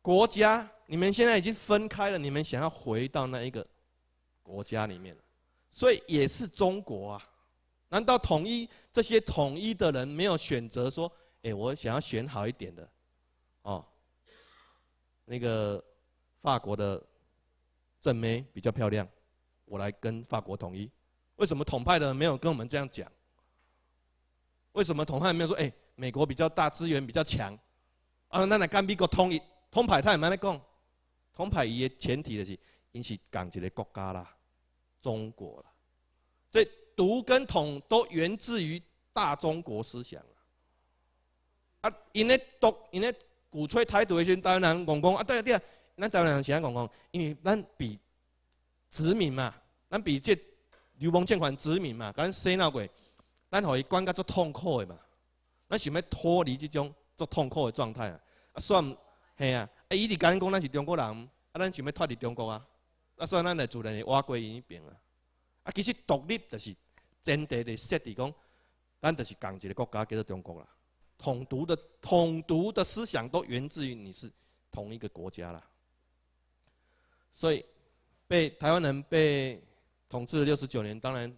国家，你们现在已经分开了，你们想要回到那一个国家里面，所以也是中国啊？难道统一这些统一的人没有选择说：，哎，我想要选好一点的，哦，那个法国的正妹比较漂亮，我来跟法国统一。为什么统派的人没有跟我们这样讲？为什么统派没有说：，哎，美国比较大，资源比较强？啊，咱来讲美国统一统派，他也系咧讲统派伊的前提就是，伊是同一个国家啦，中国啦。所以独跟统都源自于大中国思想啦。啊，因咧独，因咧鼓吹台独，时台湾人讲讲啊，对啊对啊，咱台湾人先讲讲，因为咱比殖民嘛，咱比这流氓政款殖民嘛，甲咱生闹鬼，咱互伊管甲足痛苦诶嘛，咱想要脱离这种。做痛苦的状态啊，啊算，嘿啊，啊伊伫讲讲咱是中国人，啊咱想要脱离中国啊，啊算咱来自然是挖归伊边啊，啊其实独立就是前提的设置，讲，咱就是同一个国家叫做中国啦，统独的统独的思想都源自于你是同一个国家啦，所以被台湾人被统治了六十九年，当然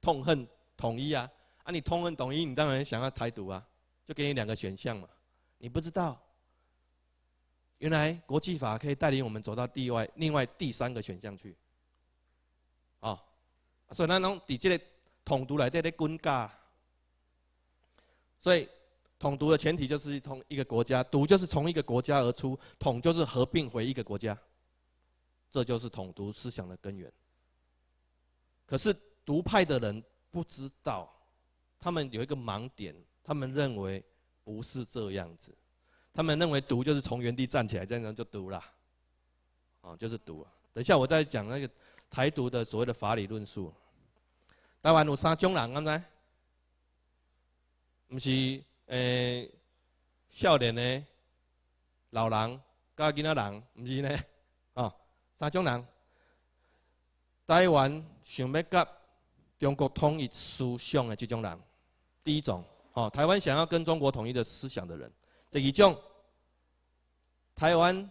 痛恨统一啊，啊你痛恨统一，你当然想要台独啊，就给你两个选项嘛。你不知道，原来国际法可以带领我们走到第外另外第三个选项去。哦，所以那侬底这统独来这的根噶，所以统独的前提就是同一个国家，独就是从一个国家而出，统就是合并回一个国家，这就是统独思想的根源。可是独派的人不知道，他们有一个盲点，他们认为。不是这样子，他们认为读就是从原地站起来，这样子就读啦，啊，就是读。等一下，我再讲那个台独的所谓的法理论述。台湾有三种人，刚才，不是，诶，少年的老人，加囡仔人，不是呢，哦，三种人。台湾想要甲中国统一思想的这种人，第一种。哦，台湾想要跟中国统一的思想的人，这一种，台湾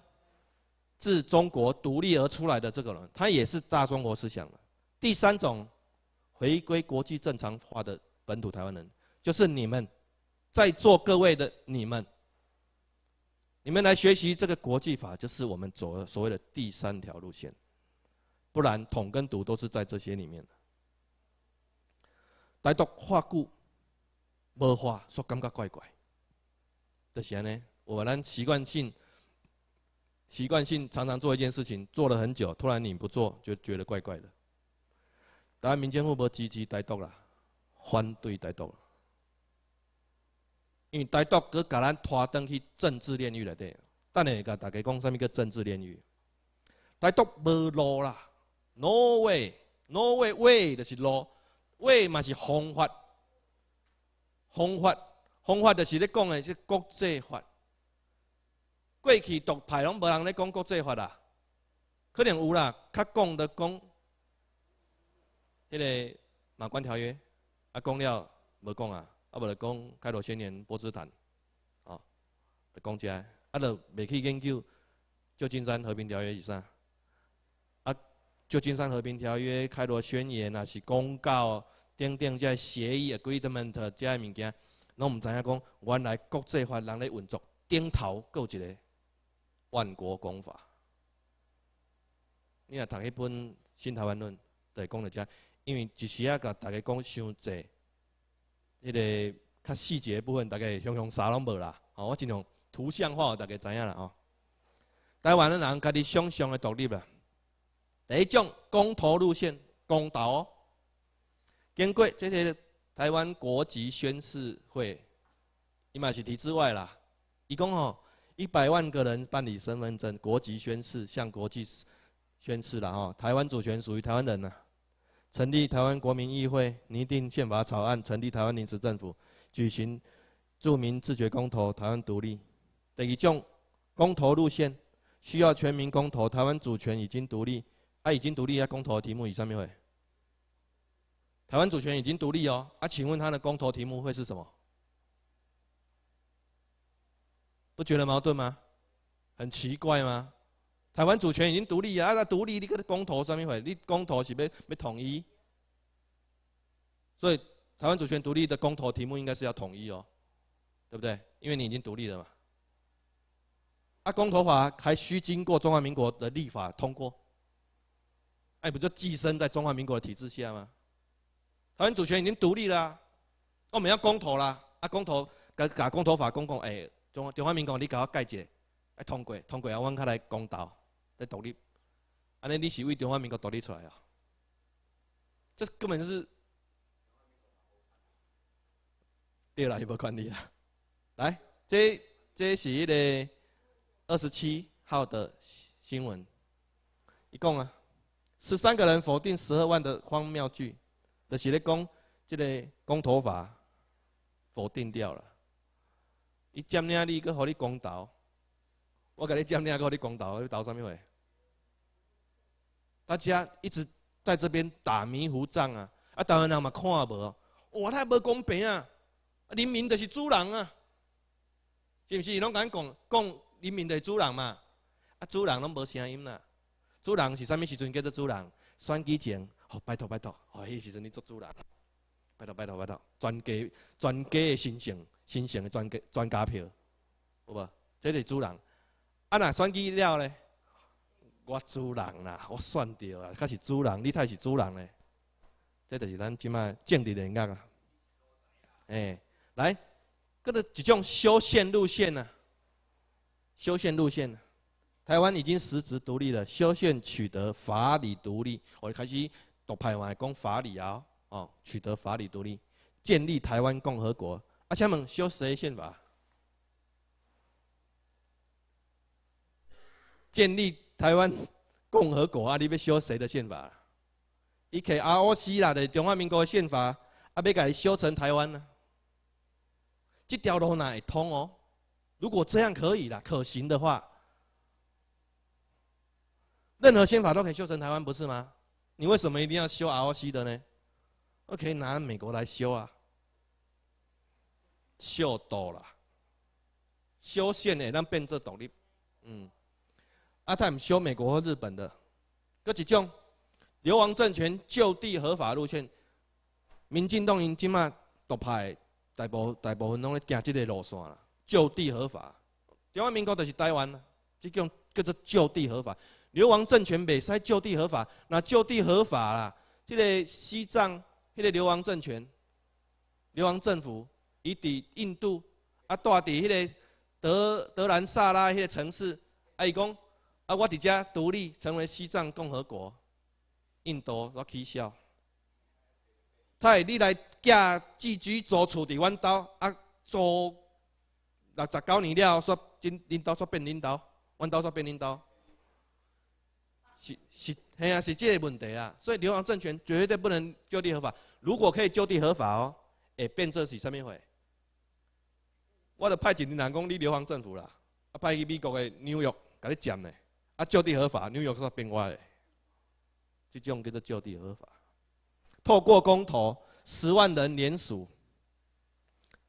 自中国独立而出来的这个人，他也是大中国思想的；第三种，回归国际正常化的本土台湾人，就是你们在座各位的你们，你们来学习这个国际法，就是我们走所谓的第三条路线，不然统跟独都是在这些里面的。待到化固。无话，说感觉怪怪的，是安尼，我讲咱习惯性、习惯性常常做一件事情，做了很久，突然你不做，就觉得怪怪的。当然民间会不会积极带动啦？反对带动，因为怠惰佮咱拖登去政治炼狱内底。等下甲大家讲甚物叫政治炼狱？带动无路啦，No way，No way，way 就是路，way 嘛是方法。方法，方法就是咧讲诶，即国际法。过去独派拢无人咧讲国际法啊，可能有啦，较讲的讲，迄个马关条约，啊讲了无讲啊，啊无咧讲开罗宣言、波茨坦，哦，咧讲遮，啊著未去研究旧金山和平条约以上，啊，旧金山和平条约、开罗宣言啊是公告。订订这协议 a g r e e m e n t 这物件，拢毋知影讲，原来国际法人类运作顶头有一个万国公法。你若读迄本《新台湾论》会讲到遮，因为一时啊，甲大家讲伤济，迄个较细节部分，大家想想啥拢无啦。哦，我尽量图像化，大家知影啦。哦，台湾的人家己想想的独立啦。第一种公投路线，公投。经过这些台湾国籍宣誓会，伊嘛是提之外啦，一共吼一百万个人办理身份证、国籍宣誓，向国际宣誓啦吼，台湾主权属于台湾人呐，成立台湾国民议会，拟定宪法草案，成立台湾临时政府，举行著名自觉公投，台湾独立，等于将公投路线需要全民公投，台湾主权已经独立，它已经独立在公投的题目以上面会。台湾主权已经独立哦，啊，请问他的公投题目会是什么？不觉得矛盾吗？很奇怪吗？台湾主权已经独立了，啊，独立你公投什么会？你公投是要要统一？所以台湾主权独立的公投题目应该是要统一哦，对不对？因为你已经独立了嘛。啊，公投法还需经过中华民国的立法通过。哎，不就寄生在中华民国的体制下吗？台湾主权已经独立了，我们要公投啦！啊，公投，甲甲公投法，公共哎，中中华民国，你给我改一个，哎，通过，通过，台阮较来公道，来独立，安尼你是为中华民国独立出来啊？这根本就是对了，伊无管理啦。来，这这是一个二十七号的新闻，一共啊十三个人否定十二万的荒谬句。就是咧讲，即个公投法否定掉了。伊占领你去互你公导，我甲你占领，阿，互你公导，你导啥物话？大家一直在这边打迷糊仗啊！啊，台湾人嘛看无，哇，太无公平啊！人民就是主人啊，是毋是？拢敢讲讲人民著是主人嘛？啊，主人拢无声音啦。主人是啥物时阵叫做主人？选举前。好，拜托，拜托，好，迄时阵你做主人，拜托，拜托，拜托，专家，专家诶，心情，心情诶，专家，专家票，好无？这是主人，啊那选举了咧，我主人啦，我选着啊，较是主人，你睇是主人咧，这就是咱即卖政治人格啊。诶，来，搁着一种修宪路线啊，修宪路线啊。台湾已经实质独立了，修宪取得法理独立，我开始。独派话讲，法理啊，哦，取得法理独立，建立台湾共和国。啊，且问修谁宪法？建立台湾共和国啊请问修谁宪法建立台湾共和国啊你要修谁的宪法？伊前 R O C 啦的中华民国宪法，啊，要改修成台湾呢？这条路哪会通哦？如果这样可以啦，可行的话，任何宪法都可以修成台湾，不是吗？你为什么一定要修 ROC 的呢？我可以拿美国来修啊，修多了，修线的咱变作独立。嗯，阿太唔修美国和日本的，搁几种流亡政权就地合法路线，民进党因今啊独派大部大部分拢咧行这个路线啦，就地合法，台湾民国就是台湾啦，这种叫做就地合法。流亡政权美使就地合法，那就地合法啦。迄个西藏，迄个流亡政权、流亡政府，伊伫印度啊，住伫迄个德德兰萨拉迄个城市啊，伊讲啊，我伫遮独立成为西藏共和国，印度我取消。太，你来寄寄居租厝伫阮兜啊，租六十九年了，说恁兜煞变领导，阮兜煞变领导。是是，嘿啊，是这个问题啊。所以流氓政权绝对不能就地合法。如果可以就地合法哦，哎，变成是甚物货？我就派一两个人去流氓政府啦，啊，派去美国的纽约给你讲呢。啊，就地合法，纽约煞变歪的，这种叫做就地合法。透过公投，十万人联署，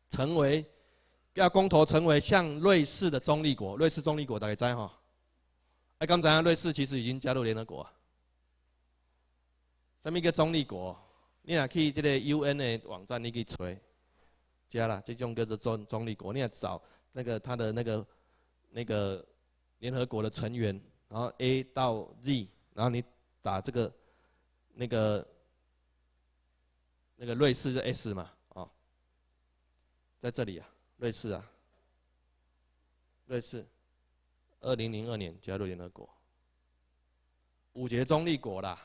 成为，要公投成为像瑞士的中立国，瑞士中立国大家知吼。哎，刚才瑞士其实已经加入联合国。什么一个中立国？你若去这个 UN 的网站，你去查，加了，这种叫做中中立国。你要找那个他的那个那个联合国的成员，然后 A 到 Z，然后你打这个那个那个瑞士是 S 嘛？哦，在这里啊，瑞士啊，瑞士。二零零二年加入联合国，五节中立国啦，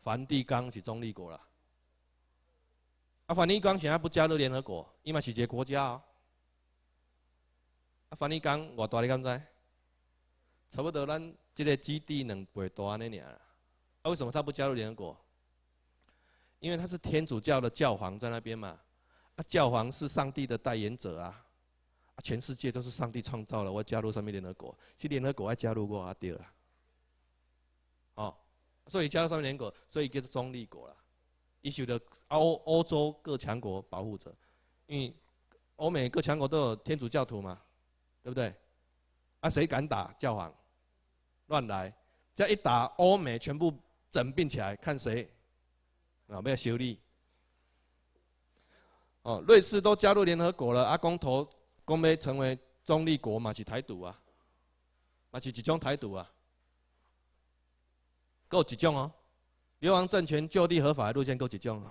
梵蒂冈是中立国啦。啊，梵蒂冈现在不加入联合国，伊嘛是一个国家。啊，梵蒂冈我大你敢知？差不多咱即个基地能袂多安尼尔。啊，为什么他不加入联合国？因为他是天主教的教皇在那边嘛，啊，教皇是上帝的代言者啊。全世界都是上帝创造了，我加入什么联合国，是联合国还加入过阿对了，哦，所以加入什么联合国，所以叫做中立国了，一前的欧欧洲各强国保护者，因为欧美各强国都有天主教徒嘛，对不对？啊，谁敢打教皇，乱来，这一打，欧美全部整并起来，看谁啊，没有修理，哦，瑞士都加入联合国了，阿公头。讲要成为中立国嘛，是台独啊，嘛是一种台独啊。够几种哦？流亡政权就地合法的路线够几种？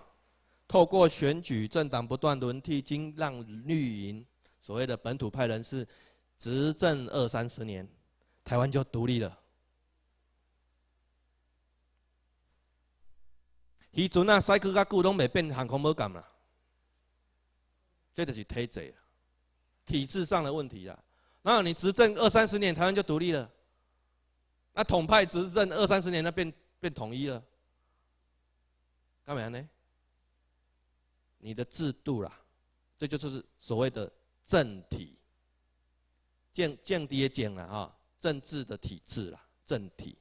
透过选举、政党不断轮替、经让绿、营，所谓的本土派人士执政二三十年，台湾就独立了。迄阵啊、赛狗甲狗拢未变航空母舰啦，这就是体制。体制上的问题了，然后你执政二三十年，台湾就独立了；那统派执政二三十年，那变变统一了。干嘛呢？你的制度啦，这就是所谓的政体。降降低讲了啊，政治的体制啦，政体。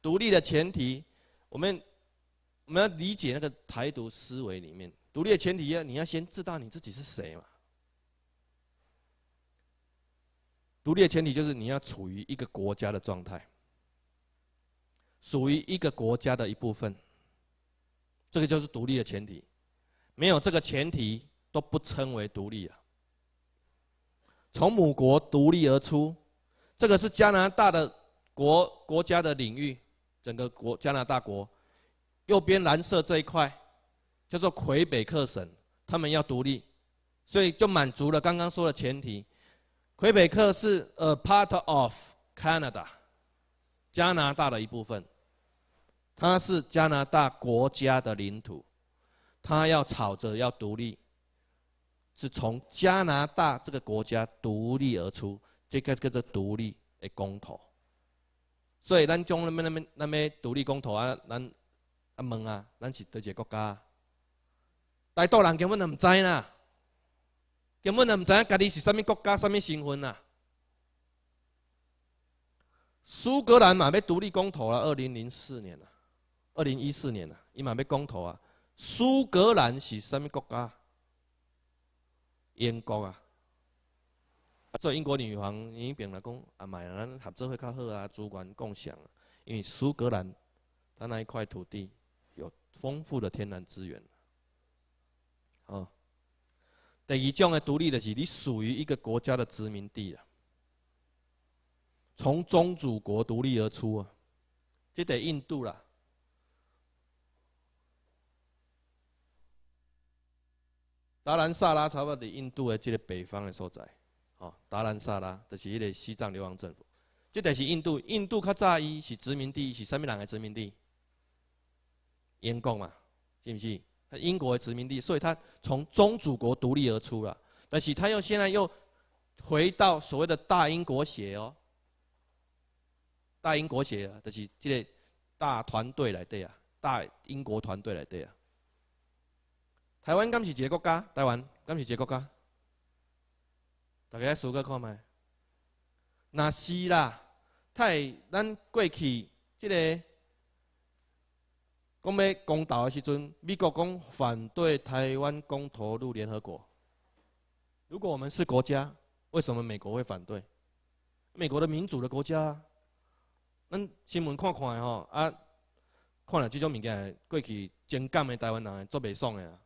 独立的前提，我们我们要理解那个台独思维里面，独立的前提要你要先知道你自己是谁嘛。独立的前提就是你要处于一个国家的状态，属于一个国家的一部分。这个就是独立的前提，没有这个前提都不称为独立啊。从母国独立而出，这个是加拿大的国国家的领域，整个国加拿大国，右边蓝色这一块叫做魁北克省，他们要独立，所以就满足了刚刚说的前提。魁北克是呃 part of Canada，加拿大的一部分。它是加拿大国家的领土，它要吵着要独立，是从加拿大这个国家独立而出，这个叫做独立的公投。所以咱中那边那么那么独立公投啊，咱啊问啊，咱是多几个国家，大多数人根本都唔知啦。根本就唔知影家己是啥物国家，啥物身份啊。苏格兰嘛要独立公投啊，二零零四年啊，二零一四年啊，伊嘛要公投啊？苏格兰是啥物国家？英国啊？所以英国女王伊便来讲啊，唔咱合作会较好啊，主源共享啊，因为苏格兰它那一块土地有丰富的天然资源啊。第以种的独立的是，你属于一个国家的殖民地啊，从宗主国独立而出，啊，即得印度啦。达兰萨拉差不多伫印度的这个北方的所在，哦，达兰萨拉，就是一个西藏流亡政府。即得是印度，印度较早伊是殖民地，是甚么人的殖民地？英国嘛，是不是？英国殖民地，所以他从宗主国独立而出了，但是他又现在又回到所谓的大英国血哦，大英国血啊，就是这个大团队来的啊，大英国团队来的啊。台湾今是几个国家？台湾今是几个国家？大家数个看麦。那是啦，太咱过去这个。讲要公道诶时阵，美国讲反对台湾公投入联合国。如果我们是国家，为什么美国会反对？美国的民主的国家，咱新闻看看诶吼，啊，看了这种物件过去，真感诶台湾人做未爽诶啊。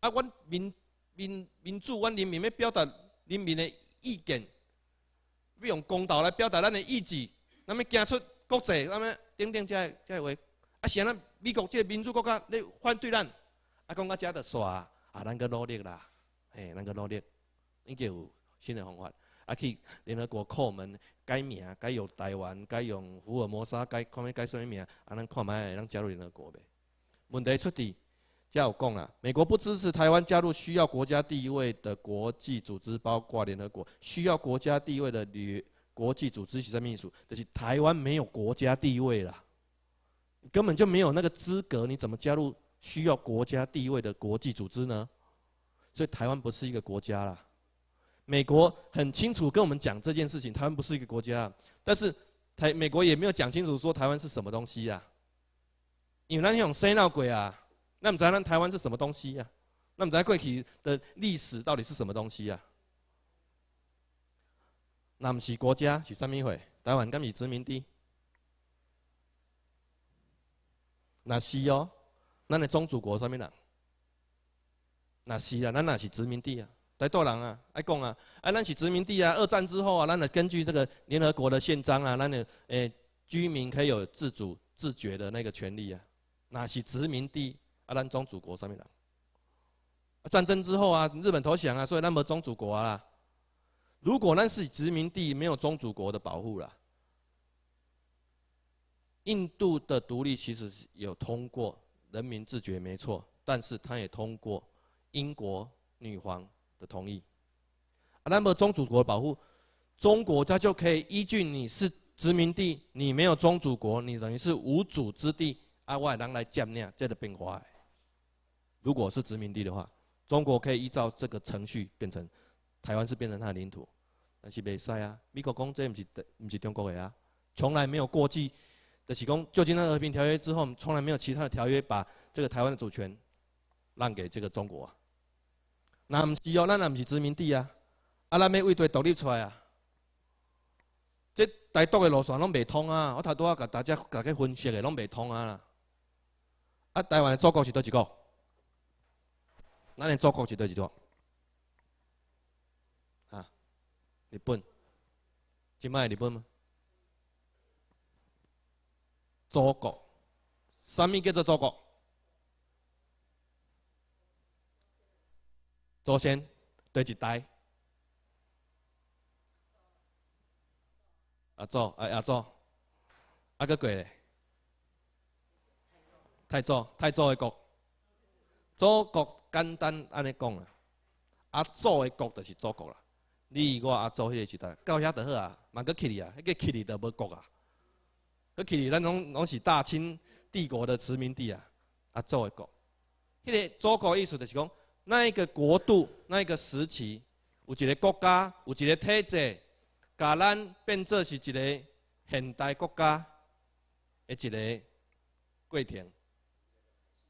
啊，阮民民民主，阮人民要表达人民诶意见，要用公道来表达咱诶意志，咱要行出国际，咱要顶顶即会即会。话。啊，像咱美国这个民主国家，你反对咱，啊，讲家加的煞啊，咱个努力啦？嘿，咱个努力？应该有新的方法。啊，去联合国叩门改名，改用台湾，改用福尔摩沙，改看要改什么名啊？咱看咩？咱加入联合国呗？问题出在，叫有讲啊，美国不支持台湾加入需要国家地位的国际组织，包括联合国。需要国家地位的旅国际组织，行物秘书，就是台湾没有国家地位啦。根本就没有那个资格，你怎么加入需要国家地位的国际组织呢？所以台湾不是一个国家啦。美国很清楚跟我们讲这件事情，台湾不是一个国家。但是台美国也没有讲清楚说台湾是什么东西呀。因为那种生闹鬼啊，那么咱台湾是什么东西呀？那么咱过去的历史到底是什么东西呀？那是国家是么一回？台湾跟是殖民地？那是哦，咱的宗主国上面人？那是啊，咱那是殖民地啊，台大人啊，爱讲啊，啊，咱是殖民地啊。二战之后啊，咱的根据这个联合国的宪章啊，咱的诶居民可以有自主、自觉的那个权利啊。那是殖民地啊，咱宗主国上面人。战争之后啊，日本投降啊，所以那么宗主国啊，如果那是殖民地，没有宗主国的保护了。印度的独立其实有通过人民自觉，没错，但是它也通过英国女皇的同意。n u m 宗主国保护中国，他就可以依据你是殖民地，你没有宗主国，你等于是无主之地，阿外人来占领，这个变坏。如果是殖民地的话，中国可以依照这个程序变成台湾是变成它的领土，但是未使啊，美国讲这不是不是中国的啊，从来没有过继。就是讲旧金山和平条约之后，从来没有其他的条约把这个台湾的主权让给这个中国。那毋是哦，咱让，毋是殖民地啊，啊，咱要为对独立出来啊，这台独的路线拢未通啊，我头拄啊，甲大家甲去分析的拢未通啊。啊，台湾的祖国是多几个？咱的祖国是多几多？啊，日本，只卖日本吗？祖国，什么叫做祖国？祖先第一代，阿祖，阿阿祖，阿个过咧？太祖，太祖的国，祖国简单安尼讲啊，阿祖的国就是祖国啦。你我阿祖迄个时代，到遐就好啊，万个起嚟啊，迄个起嚟就无国啊。其实咱拢拢是大清帝国的殖民地啊！啊，一国，迄个祖国意思就是讲，那一个国度，那一个时期，有一个国家，有一个体制，甲咱变做是一个现代国家的一个过程。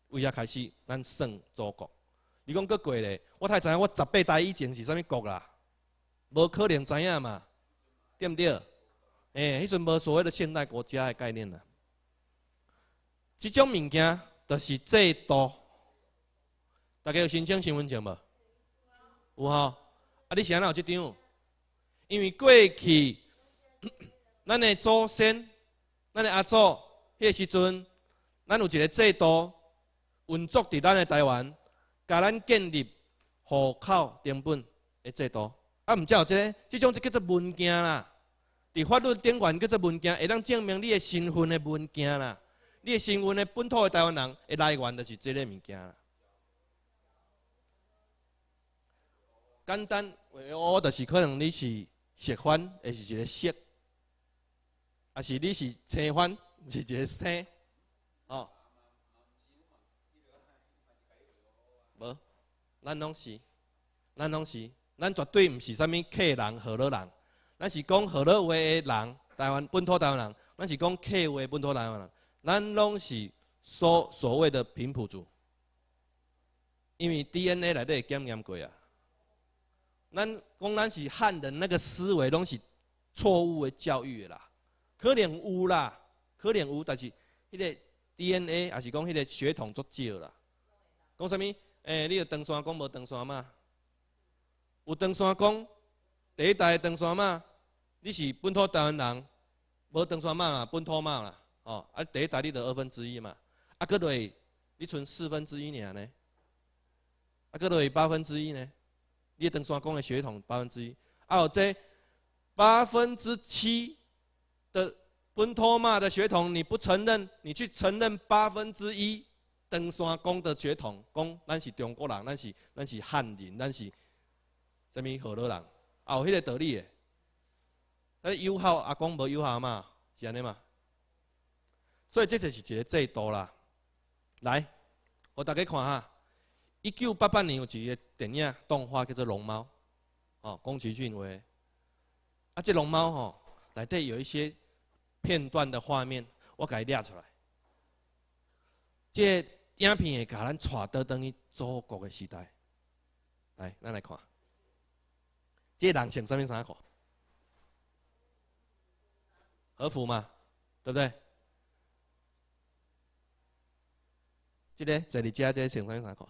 为啥开始咱算祖国？你讲过几咧，我太知影，我十八代以前是啥物国啦？无可能知影嘛？对毋对？诶，迄阵无所谓的现代国家的概念啦，即种物件就是制度。大家有申请身份证无？有吼？啊，你先了即张，因为过去 咱的祖先、咱的阿祖，迄时阵咱有一个制度运作伫咱的台湾，甲咱建立户口定本的制度。啊，唔只有即个，即种就叫做文件啦。伫法律顶面，叫做文件，会当证明你诶身份诶文件啦。你诶身份诶本土嘅台湾人，嘅来源就是即个物件啦。简单，我就是可能你是色番，会是一个色；啊是你是青番，是一个青。哦，无，咱拢是，咱拢是，咱绝对毋是啥物客人、河洛人。咱是讲荷了话的人，台湾本土台湾人，咱是讲客话本土台湾人，咱拢是所所谓的平埔族，因为 DNA 内底检验过啊。咱讲咱是汉人，那个思维拢是错误的教育啦，可能有啦，可能有，但是迄个 DNA 也是讲迄个血统足少啦。讲啥物？诶，你有登山讲无登山嘛？有登山讲第一代登山嘛？你是本土台湾人，无登山妈嘛，本土嘛啦，哦，啊第一代你得二分之一嘛，啊，搁多会你剩四分之一尔呢？啊，搁多八分之一呢？你登山讲的血统八分之一，啊有这八分之七的本土嘛的血统你不承认，你去承认八分之一登山讲的血统，讲咱是中国人，咱是咱是汉人，咱是啥物河洛人，啊有迄个道理诶。那有效啊！讲无有效嘛，是安尼嘛？所以这就是一个制度啦。来，我大家看哈，一九八八年有一个电影动画叫做《龙猫》，哦，宫崎骏为。啊，这龙猫吼内底有一些片段的画面，我给伊列出来。这影片会甲咱带倒等于祖国的时代。来，咱来看。这人穿啥物衫裤？和服嘛，对不对？今天在你家在穿什么衫裤？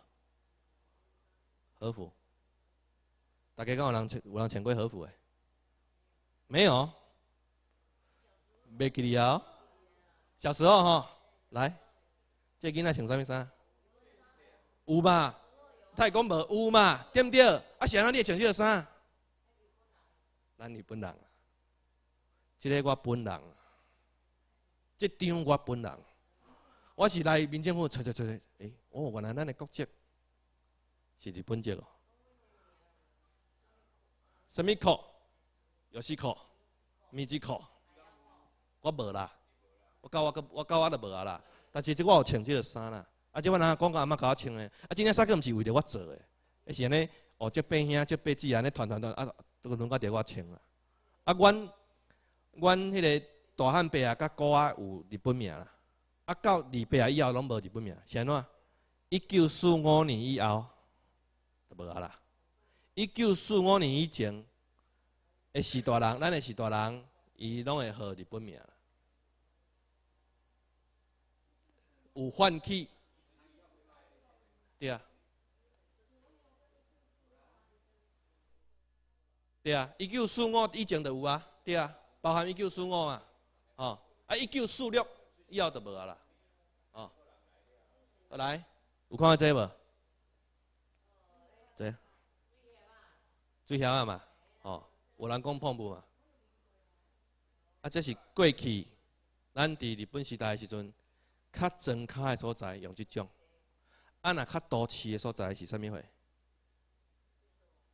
和服，大家刚好有人穿过和服哎，没有，没给你啊。小时候哈，来，这囡仔穿什么衫？有嘛？太是讲无有嘛？对不对？啊，小让友，你穿这个衫？男女不男。即个我本人，即张我本人，我是来民政府揣揣出，诶，哦，原来咱的国籍是日本籍个，什米考？有西考？米籍考？我无啦，我教我个，我教我都无啊啦。但是即我有穿即个衫啦，啊，即我我讲讲阿妈教我穿的，啊，今天衫个毋是为着我做个，是安尼，哦，即背兄、即八姊安尼团团团，啊，都拢个伫我穿啦，啊，阮。阮迄个大汉伯啊，甲姑啊有日本名啦，啊，到二伯啊以后拢无日本名，是安怎？一九四五年以后就无啦，一九四五年以前，诶，是大人，咱诶是大人，伊拢会号日本名啦，有换起，对啊，对啊，一九四五以前就有啊，对啊。包含一九四五嘛，吼，啊一九四六以后就无啊啦，吼，来有看这无？这，最咸啊嘛，吼，有人讲瀑布嘛，啊这是过去咱伫日本时代时阵较庄卡的所在用这种，啊若较都市的所在是啥物货？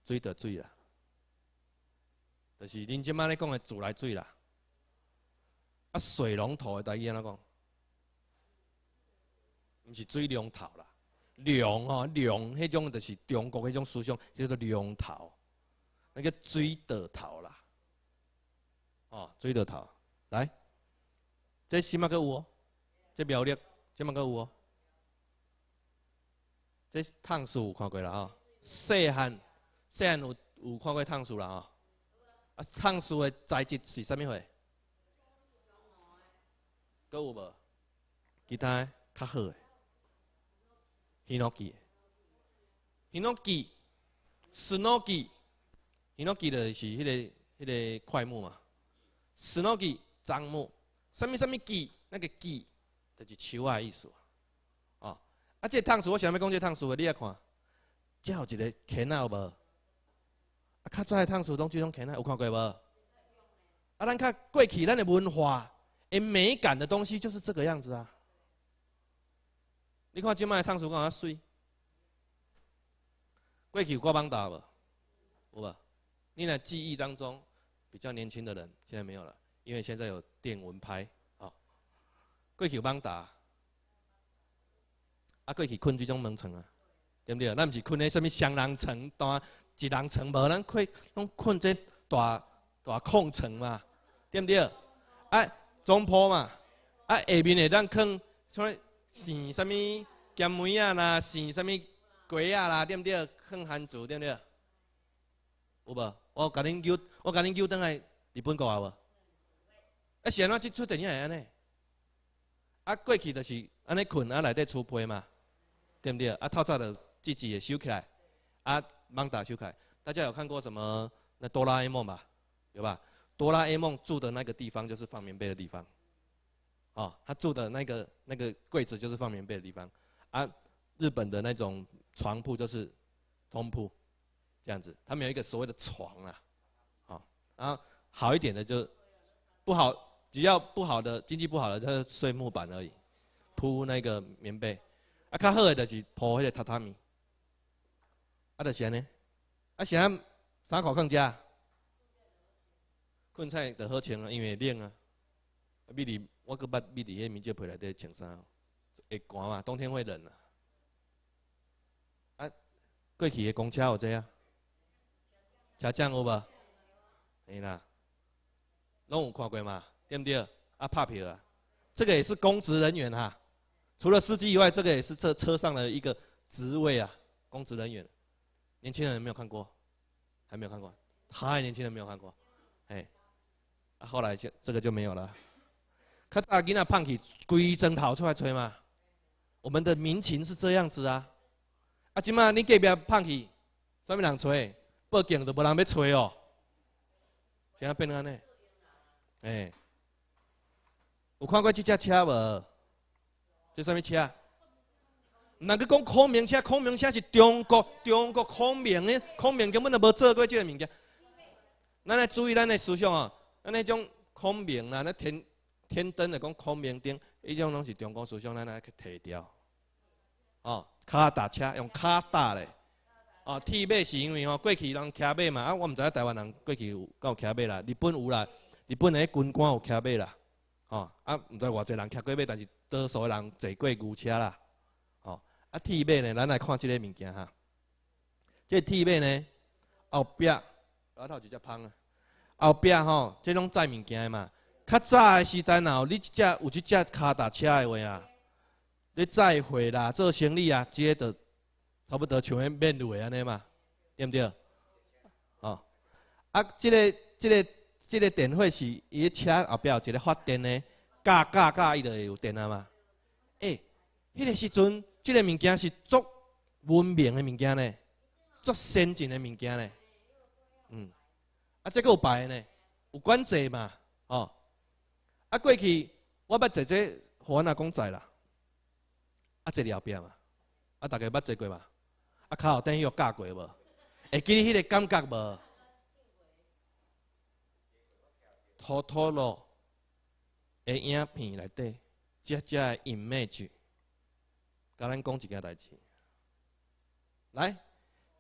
水多水啦。就是恁即摆咧讲的自来水啦，啊水龙头的代志安怎讲？毋是水龙头啦，龙吼龙，迄种就是中国迄种思想叫做龙头，那个水头啦，哦水头，来，即什么个有哦？即苗栗什么个有哦？即趟树有看过啦？吼，细汉细汉有有看过趟树啦？哦。啊，烫树的材质是啥物货？阁有无？其他较好诶，平诺基、平诺基、斯诺基、平诺基的是迄个迄个块木嘛？斯诺基樟木，啥物啥物基？那个基就是树啊艺术啊！啊，啊，这烫树我想要讲这烫树，你来看，有一个勤劳无？卡在烫手东这种片呢，有看过无？啊，咱卡过去咱诶文化，诶，美感的东西就是这个样子啊。你看摆麦汤薯干啊水，过去有挂帮打无？有无？你呢？记忆当中比较年轻的人，现在没有了，因为现在有电蚊拍啊。过去有帮打，啊，过去困即种蚊床啊，对不对？咱毋是困诶什么双人床单？一人床无人开，拢困在大大空床嘛，对不对？啊，山铺嘛，啊下面会当像从生什么咸梅啊啦，生什么鸡啊啦，对不对？炕番薯对不对？有无？我甲恁叫，我甲恁叫，等下日本国话无？啊，安怎即出电影安尼，啊过去就是安尼困，啊内底厝被嘛，对不对？啊，透早就自己也收起来，啊。曼达修凯，大家有看过什么？那哆啦 A 梦吧，有吧？哆啦 A 梦住的那个地方就是放棉被的地方，哦，他住的那个那个柜子就是放棉被的地方。啊，日本的那种床铺就是通铺，这样子，他们有一个所谓的床啊，哦，然后好一点的就，不好，只要不好的经济不好的，他就睡木板而已，铺那个棉被。啊，较好的就是铺那个榻榻米。啊，着安尼。啊，啥？啥裤更加？困菜得好穿啊，因为冷啊。米弟，我搁捌米弟，诶，米姐陪来底穿衫，会寒嘛，冬天会冷啊。啊，过去的公车有这啊？车酱有无？会啦，拢有看过嘛？对不对？啊，拍票啊，这个也是公职人员哈。除了司机以外，这个也是这车上的一个职位啊，公职人员。年轻人没有看过，还没有看过，太年轻人没有看过，哎，后来就这个就没有了。他大进来胖起，故意头出来吹嘛？我们的民情是这样子啊？啊，今嘛你隔壁胖起，上面两吹，报警都无人要吹哦。现在变安呢？哎，有看过这架车无？这什么车？那个讲孔明车，孔明车是中国中国孔明诶，孔明根本就无做过这个物件。咱来注意咱诶思想哦，咱那种孔明啊，那天天灯诶，讲孔明灯，迄种拢是中国思想，咱来去提掉。哦，骹踏车用骹踏咧，哦，铁马是因为哦，过去人骑马嘛，啊，我毋知台湾人过去有够骑马啦，日本有啦，日本诶军官有骑马啦，哦，啊，毋知偌侪人骑过马，但是多数人坐过牛车啦。啊，铁马呢？咱来看即个物件哈。即铁马呢，后壁额头一只方啊。后壁吼，即拢载物件嘛。较早的时代呢，你一只有一只骹踏车的话啊，你载货啦、做行李啊，只个就差不多像迄面累安尼嘛，对毋对？哦，啊，即个即个即个电费是伊个车后壁一个发电的，嘎嘎嘎伊会有电啊嘛。哎，迄个时阵。即个物件是足文明的物件呢，足先进的物件呢，嗯，啊，这个有排呢，有管制嘛，哦，啊，过去我捌坐这互阮阿公载啦，啊，坐后壁嘛，啊，大家捌坐过嘛，啊，靠后顶有教过无？会记你迄个感觉无？拖拖咯，诶，影片内底，只只 image。甲咱讲一件代志，来，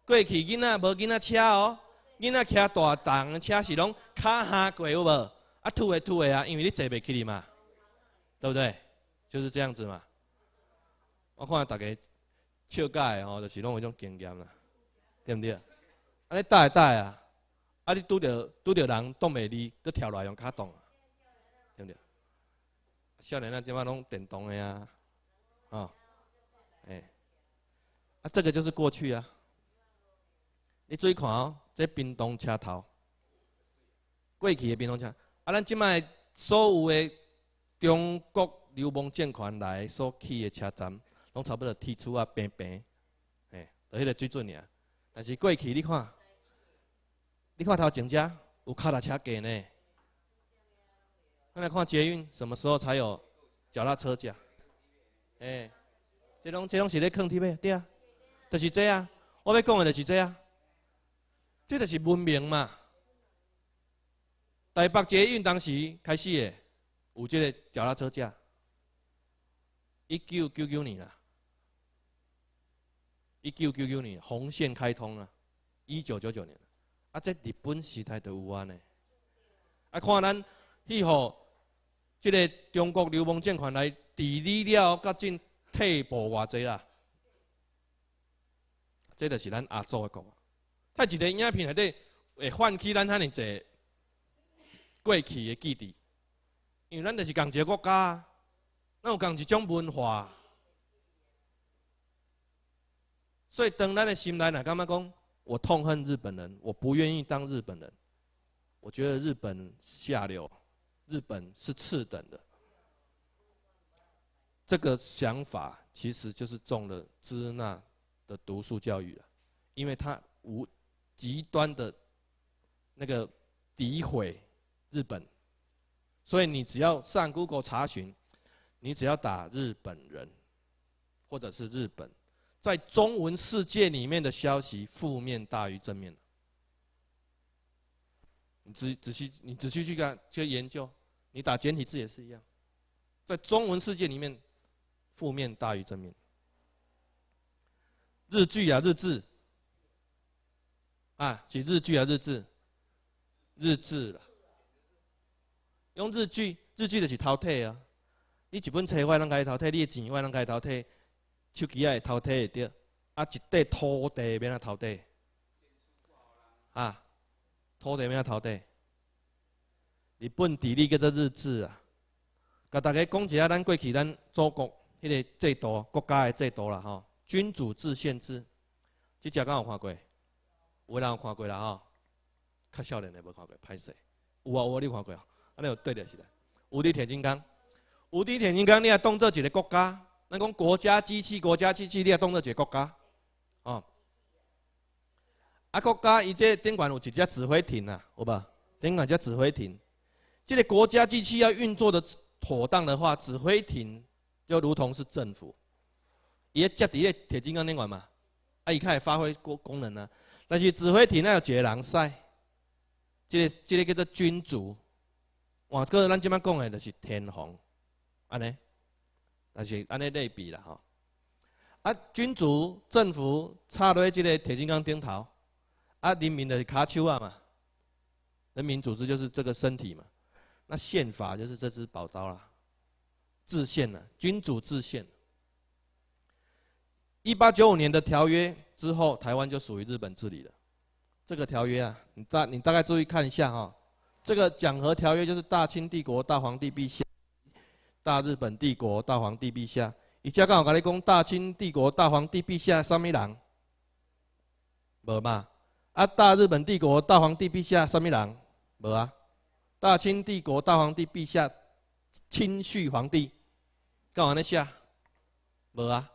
过去囡仔无囡仔车哦，囡仔骑大动的车是拢脚下过有无？啊，吐的吐的啊，因为你坐袂起嘛，对不对？就是这样子嘛。我看大家笑解吼，就是拢有种经验啦，对不对？啊，你带带啊，啊，你拄着拄着人挡袂离，佮跳落用脚动啊，对不对？少年仔即满拢电动的啊，啊。哎，啊，这个就是过去啊！你注意看哦，在冰动车头，过去的冰动车。啊，咱即卖所有的中国流氓政权来所去的车站，拢差不多提出啊平平，哎，就迄个水准尔。但是过去你看，你看头前只，有脚踏车过呢。咱来看捷运什么时候才有脚踏车架？哎。即种即种是伫坑天未？对啊，就是这啊！我要讲的就是这啊，即就是文明嘛。台北捷运当时开始诶，有即个脚踏车架。一九九九年啦，一九九九年红线开通啦，一九九九年。啊，即日本时代都有啊呢。啊，看咱去互即个中国流氓政权来治理了，甲进。起步偌资啦，这就是咱亚洲的国。他一个影片，还会唤起咱那些在过去的记忆。因为咱就是同一个国家，咱有同一种文化。所以，当咱的心来了，干嘛讲？我痛恨日本人，我不愿意当日本人。我觉得日本下流，日本是次等的。这个想法其实就是中了支那的毒素教育了，因为他无极端的那个诋毁日本，所以你只要上 Google 查询，你只要打日本人或者是日本，在中文世界里面的消息负面大于正面你仔仔细你仔细去看去研究，你打简体字也是一样，在中文世界里面。负面大于正面。日剧啊，日志，啊，写日剧啊，日志，日志啦。用日剧，日剧就是饕餮啊。你一本车坏，咱家己偷睇；你钱坏，咱家己偷睇。手机也会偷睇会着。啊，一块土地免他偷地。啊，土地免他偷地。日本地理叫做日志啊。甲大家讲一下，咱过去咱祖国。迄个制度，国家的制度啦，吼，君主制、宪制，即只敢有看过，有人有看过啦，吼，较少年的无看过，歹势。有啊，有啊，你看过啊，啊，你对了是啦，无敌铁金刚，无敌铁金刚，你也当做一个国家，咱讲国家机器，国家机器，你也当做一个国家，哦，啊国家伊这顶管有一只指挥亭啊，好无？顶管叫指挥亭，即个国家机器要运作的妥当的话，指挥亭。就如同是政府，一接架个铁金刚那管嘛，啊，一开始发挥功功能呢，但是指挥体内有个狼塞，这个这个叫做君主，哇，个咱即麦讲的，就是天皇，安尼，但是安尼类比啦吼，啊君主政府插在这个铁金刚顶头，啊人民就是卡手啊嘛，人民组织就是这个身体嘛，那宪法就是这支宝刀啦。制宪了，君主制宪。一八九五年的条约之后，台湾就属于日本治理了。这个条约啊，你大你大概注意看一下哈，这个《讲和条约》就是大清帝国大皇帝陛下，大日本帝国大皇帝陛下。你家刚好跟你讲，大清帝国大皇帝陛下三米郎，无嘛？啊，大日本帝国大皇帝陛下三米郎，无啊？大清帝国大皇帝陛下，清绪皇帝。干安尼下，无啊，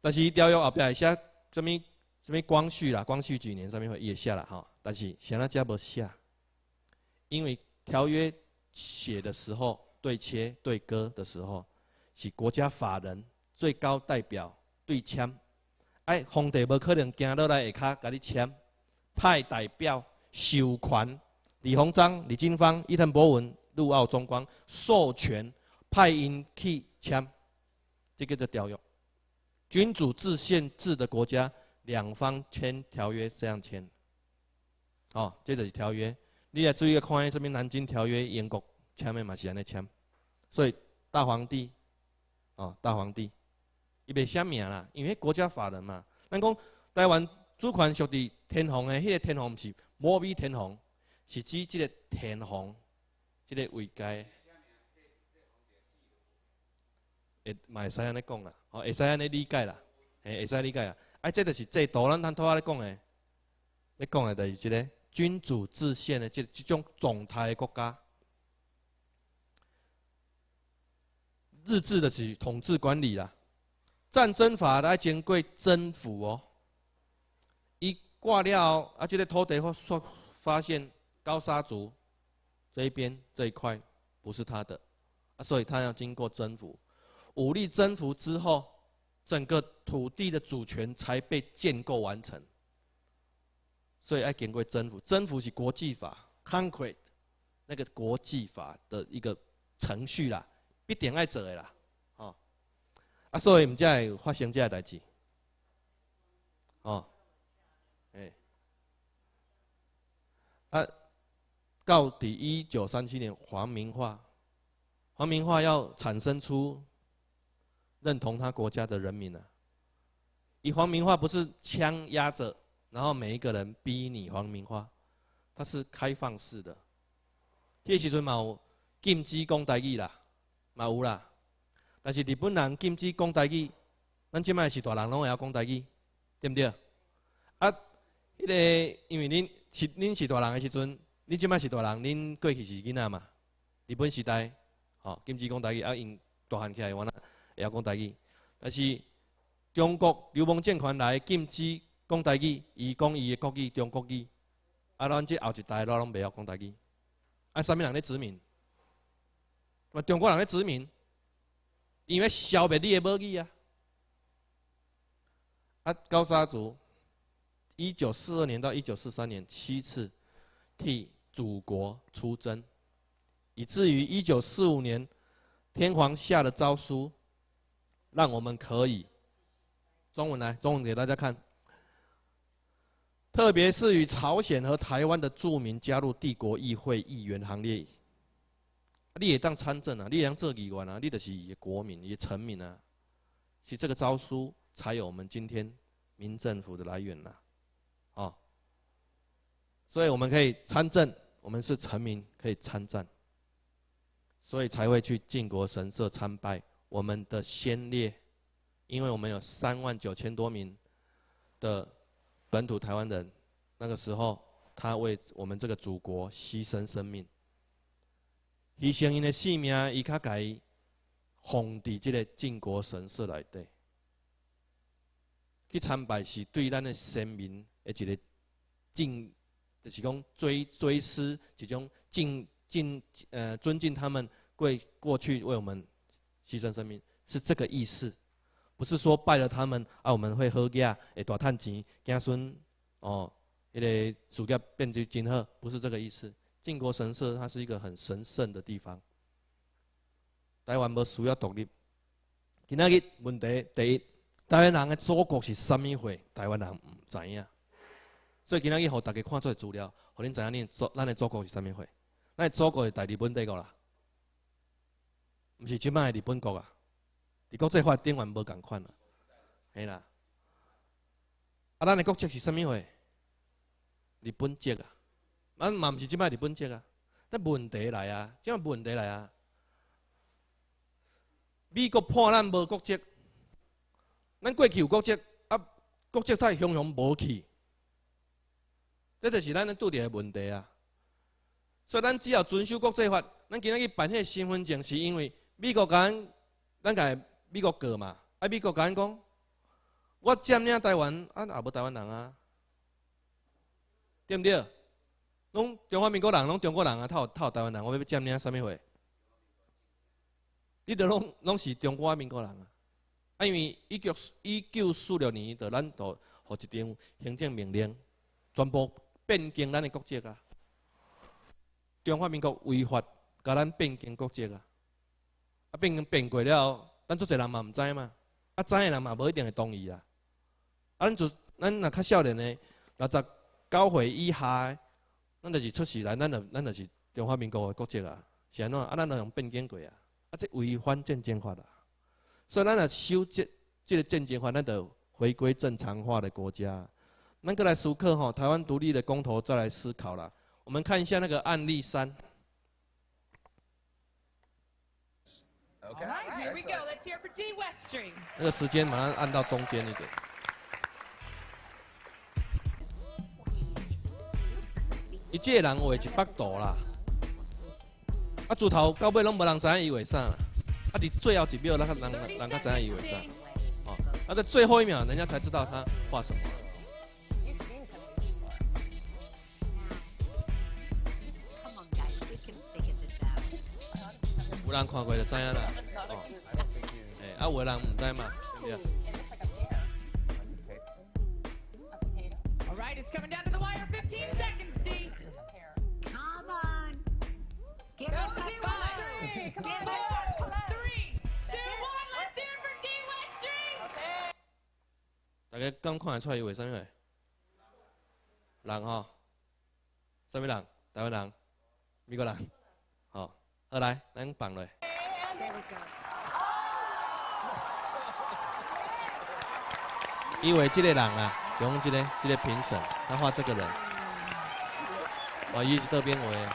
但是条约后壁写什么什么光绪啦，光绪几年上面会写下吼。哈，但是写他家不写，因为条约写的时候对切对割的时候，是国家法人最高代表对签，哎皇帝无可能行落来下骹甲你签，派代表授权，李鸿章、李金芳、伊藤博文。入澳中官授权派因去签，即个叫条约。君主制宪制的国家，两方签条约这样签。哦，即就是条约。你也注意看这边南京条约，英国签的嘛是安尼签。所以大皇帝，哦，大皇帝，伊袂虾名啦，因为国家法人嘛，咱讲台湾主权属地天皇的，迄个天皇不是摩比天皇，是指即个天皇。即个理解，会嘛会使安尼讲啦，哦，会使安尼理解啦，诶，会使理解啦。啊，即个是制度，咱通讨阿咧讲诶，咧讲诶，就是即个君主制宪诶，即即种状态诶国家，日治的是统治管理啦，战争法来经过征服哦。伊割了后，啊，即个土地发发发现高砂族。这一边这一块不是他的，啊，所以他要经过征服，武力征服之后，整个土地的主权才被建构完成。所以爱经过征服，征服是国际法 c o n c r e t e 那个国际法的一个程序啦，必定爱做的啦，吼。啊，所以唔才会发生这个代志，哦。到底一九三七年，黄明化，黄明化要产生出认同他国家的人民啊。以黄明化不是枪压着，然后每一个人逼你黄明化，他是开放式的。迄时阵嘛有禁止讲台语啦，嘛有啦，但是日本人禁止讲台语，咱即卖是大人拢会晓讲台语，对不对？啊，迄个因为恁是恁是大人的时阵。你即摆是大人，恁过去是囡仔嘛？日本时代，吼禁止讲台语，啊用大汉起来我了，也要讲台语。但是中国流氓政权来禁止讲台语，伊讲伊的国语，中国语。啊，咱这后一代，咱拢袂晓讲台语。啊，啥物人咧殖民？嘛，中国人咧殖民，因为消灭你嘅母语啊。啊，高山族，一九四二年到一九四三年，七次替。祖国出征，以至于一九四五年，天皇下的诏书，让我们可以，中文来，中文给大家看。特别是与朝鲜和台湾的著名加入帝国议会议员行列，你也当参政啊，你当这议员啊，你就是国民也臣民啊，是这个诏书才有我们今天民政府的来源呐。所以我们可以参政，我们是臣民可以参战，所以才会去靖国神社参拜我们的先烈，因为我们有三万九千多名的本土台湾人，那个时候他为我们这个祖国牺牲生命，牺牲因的性命，伊他改，奉伫这个靖国神社来对，去参拜是对咱的先民的一个敬。就是讲追追思，一种敬敬呃尊敬他们为过去为我们牺牲生命，是这个意思，不是说拜了他们啊我们会好呀，会大赚钱，子孙哦，迄个事业变就真好，不是这个意思。靖国神社它是一个很神圣的地方，台湾不需要独立。今天日问题第一，台湾人的祖国是什么货？台湾人唔知影。最近啊，去互大家看些资料，互恁知影恁祖，咱的祖国是啥物货？咱的祖国是大日本帝国啦，毋是即摆的日本国啊。伫国际法顶面无共款啊，嘿啦。啊，咱的国籍是啥物货？日本籍啊，咱嘛毋是即摆日本籍啊。但问题来啊，即摆问题来啊。美国破烂无国籍，咱过去有国籍，啊，国籍太汹汹无去。这就是咱咧拄着的问题啊！所以咱只要遵守国际法，咱今仔去办迄个身份证，是因为美国讲咱个美国过嘛。啊，美国讲，我占领台湾，啊，也无台湾人啊，对不对？拢中华民国人，拢中国人啊，套套台湾人，我要占领什么货？你都拢拢是中国啊，民国人啊！啊，因为一九一九四六年，就咱就互一张行政命令，全部变更咱的国籍啊！中华民国违法，甲咱变更国籍啊！啊，变更变过了咱做一个人嘛毋知嘛？啊，知的人嘛无一定会同意啊！啊，咱就咱若较少年的，六十九岁以下，咱就是出世来，咱就咱就是中华民国的国籍啊！是安怎？啊，咱就用变更过啊！啊，即违反战争法啦。所以，咱若修这这个战争法，咱得回归正常化的国家。那个来熟客哈，台湾独立的公投再来思考了。我们看一下那个案例三。那个时间马上按到中间一点。一届人画一百度啦，啊，自头到尾拢无人知影伊画啥，啊，伫最后一秒那个人人个知影伊画啥，哦，啊，在最后一秒人家才知道他画什么。有人看过就知影啦，哎，啊，有人唔知嘛？对呀。大家刚看得出来有为什呢？狼哈？三匹狼？大灰狼？咪国狼？来，咱绑来。因 为这个人啊，用这个这个评审，他画这个人，我一直这边纹，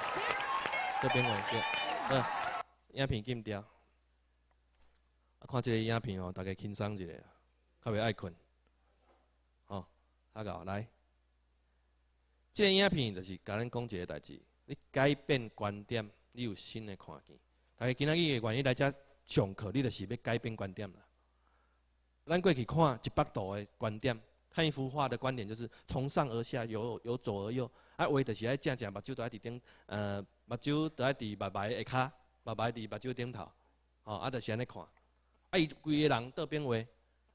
这边纹，嗯，影片禁掉。啊，看这个影片哦，大家轻松一点，较袂爱困。哦，好，来，这个影片就是甲咱讲一个代志，你改变观点。你有新诶看见，大家今仔日的愿意来遮上课，你就是要改变观点啦。咱过去看一百度诶观点，看一幅画的观点，就是从上而下，由由左而右。啊，画著是爱正正，目睭在伫顶，呃，目睭在伫目白下骹，目白伫目睭顶头，吼，啊，著是安尼看。啊，伊规个人倒变画，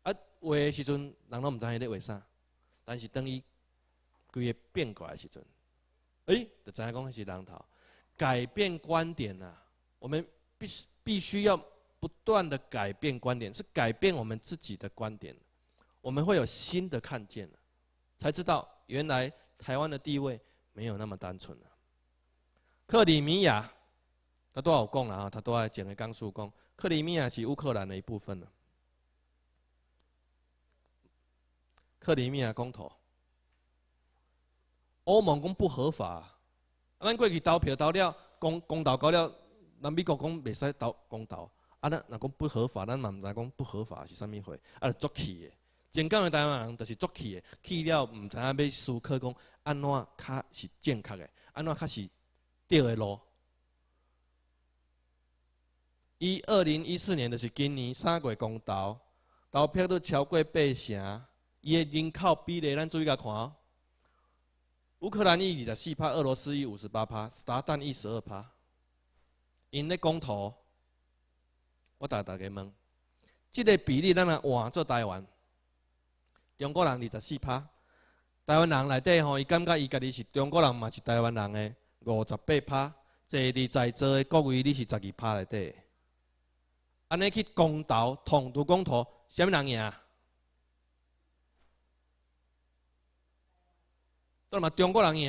啊，画诶时阵人拢毋知影咧画啥，但是等伊规个变来诶时阵，诶，著知影讲是人头？改变观点呢？我们必必须要不断的改变观点，是改变我们自己的观点，我们会有新的看见才知道原来台湾的地位没有那么单纯了。克里米亚，他多少公了啊？他都在讲的刚数公，克里米亚是乌克兰的一部分了。克里米亚公投，欧盟公不合法。啊！咱过去投票投了，公公投搞了，咱美国讲袂使投公投，啊咱若讲不合法，咱嘛毋知讲不合法是啥物货，啊做气的。真敢的台湾人就是做气的，去了毋知影要思考讲安怎较是正确的，安怎较是对的路。伊二零一四年就是今年三月公投，投票都超过八成，伊的人口比例咱注意甲看。乌克兰一十四趴，俄罗斯一五十八趴，撒旦一十二趴。因咧公投，我打大家问，即个比例咱来换做台湾，中国人二十四趴，台湾人内底吼，伊感觉伊家己是中国人嘛，是台湾人诶五十八趴，坐立在坐诶各位，你是十二趴内底，安尼去公投，统独公投，啥物人赢？都嘛中国人赢，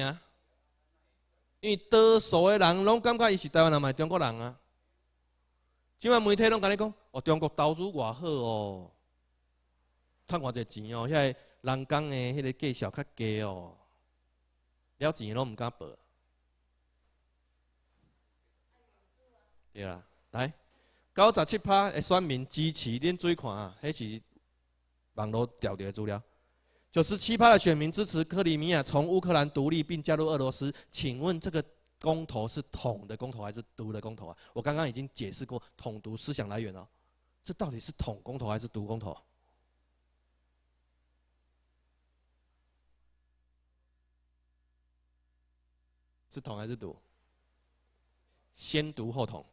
因为多数诶人拢感觉伊是台湾人嘛，中国人啊。即话媒体拢甲你讲，哦，中国投资偌好哦，趁偌侪钱哦，遐人工诶迄个计小较低哦，了钱拢毋敢报。对啦，来九十七趴诶选民支持恁最看啊，迄是网络调查资料。九十七趴的选民支持克里米亚从乌克兰独立并加入俄罗斯，请问这个公投是统的公投还是独的公投啊？我刚刚已经解释过统独思想来源了，这到底是统公投还是独公投？是统还是独？先独后统，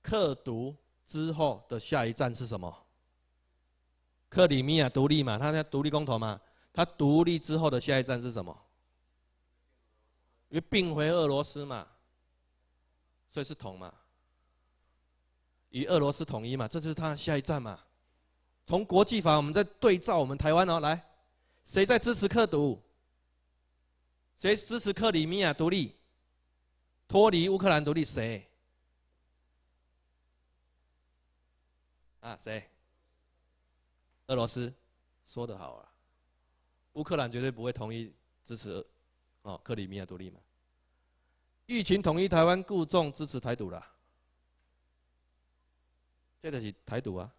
克独。之后的下一站是什么？克里米亚独立嘛，他在独立公投嘛，他独立之后的下一站是什么？因为并回俄罗斯嘛，所以是统嘛，与俄罗斯统一嘛，这是他下一站嘛。从国际法，我们在对照我们台湾哦，来，谁在支持克独？谁支持克里米亚独立？脱离乌克兰独立谁？啊，谁？俄罗斯说得好啊，乌克兰绝对不会同意支持哦克里米亚独立嘛。疫情统一台湾，故重支持台独啦。这个是台独啊，